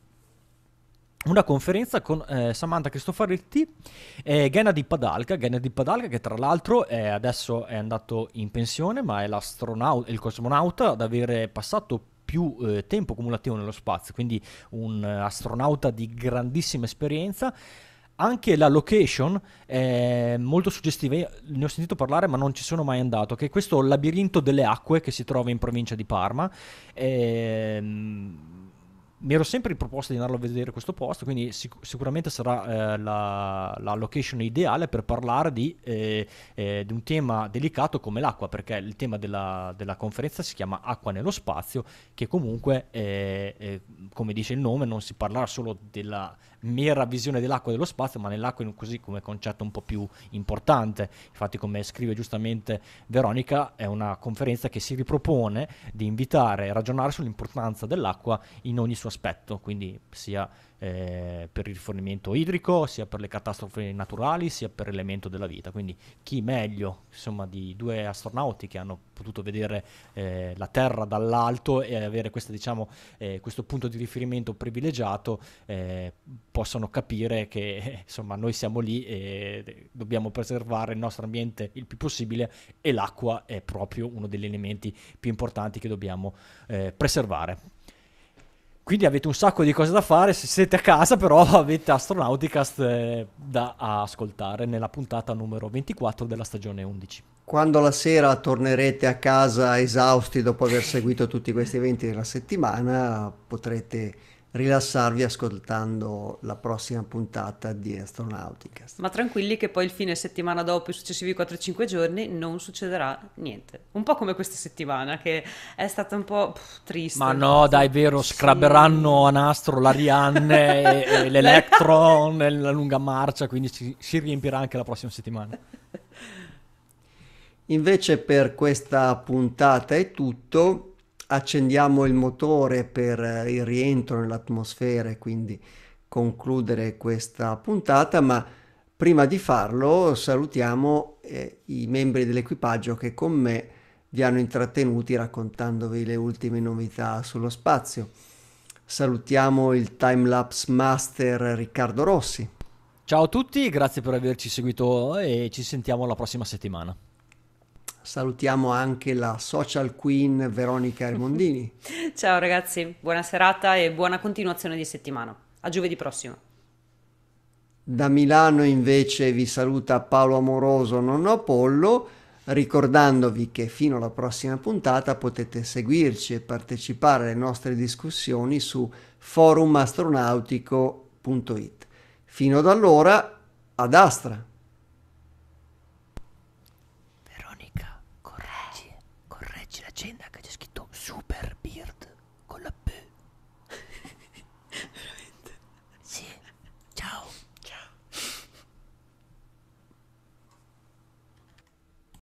una conferenza con eh, Samantha Cristofaretti e Padalca, Padalka, di Padalca che tra l'altro è eh, adesso è andato in pensione ma è l'astronauta, il cosmonauta ad avere passato più eh, tempo cumulativo nello spazio, quindi un astronauta di grandissima esperienza. Anche la location è molto suggestiva, ne ho sentito parlare ma non ci sono mai andato, che è questo labirinto delle acque che si trova in provincia di Parma. Ehm, mi ero sempre riproposto di andarlo a vedere questo posto, quindi sic- sicuramente sarà eh, la, la, location ideale per parlare di, eh, eh, di, un tema delicato come l'acqua, perché il tema della, della conferenza si chiama Acqua nello spazio, che comunque, come dice il nome, non si parlerà solo della mera visione dell'acqua e dello spazio, ma nell'acqua in, così come concetto un po' più importante. Infatti, come scrive giustamente Veronica, è una conferenza che si ripropone di invitare e ragionare sull'importanza dell'acqua in ogni suo aspetto, quindi sia eh, per il rifornimento idrico, sia per le catastrofi naturali, sia per l'elemento della vita. Quindi chi meglio insomma, di due astronauti che hanno potuto vedere eh, la Terra dall'alto e avere questa, diciamo, eh, questo punto di riferimento privilegiato, eh, possono capire che eh, insomma, noi siamo lì e dobbiamo preservare il nostro ambiente il più possibile e l'acqua è proprio uno degli elementi più importanti che dobbiamo eh, preservare. Quindi avete un sacco di cose da fare, se siete a casa però avete Astronauticast eh, da ascoltare nella puntata numero 24 della stagione 11. Quando la sera tornerete a casa esausti dopo aver seguito tutti questi eventi della settimana, potrete rilassarvi ascoltando la prossima puntata di Astronautica. Ma tranquilli che poi il fine settimana dopo, i successivi 4-5 giorni, non succederà niente. Un po' come questa settimana che è stata un po' pff, triste. Ma no, dai, vero, sì. scrabberanno a nastro l'Arianne e, e l'Electron nella lunga marcia, quindi ci, si riempirà anche la prossima settimana. Invece per questa puntata è tutto accendiamo il motore per eh, il rientro nell'atmosfera e quindi concludere questa puntata, ma prima di farlo salutiamo eh, i membri dell'equipaggio che con me vi hanno intrattenuti raccontandovi le ultime novità sullo spazio. Salutiamo il timelapse master Riccardo Rossi. Ciao a tutti, grazie per averci seguito e ci sentiamo la prossima settimana salutiamo anche la social queen Veronica Armondini. Ciao ragazzi, buona serata e buona continuazione di settimana. A giovedì prossimo. Da Milano invece vi saluta Paolo Amoroso, nonno Apollo, ricordandovi che fino alla prossima puntata potete seguirci e partecipare alle nostre discussioni su forumastronautico.it. Fino ad allora, ad Astra!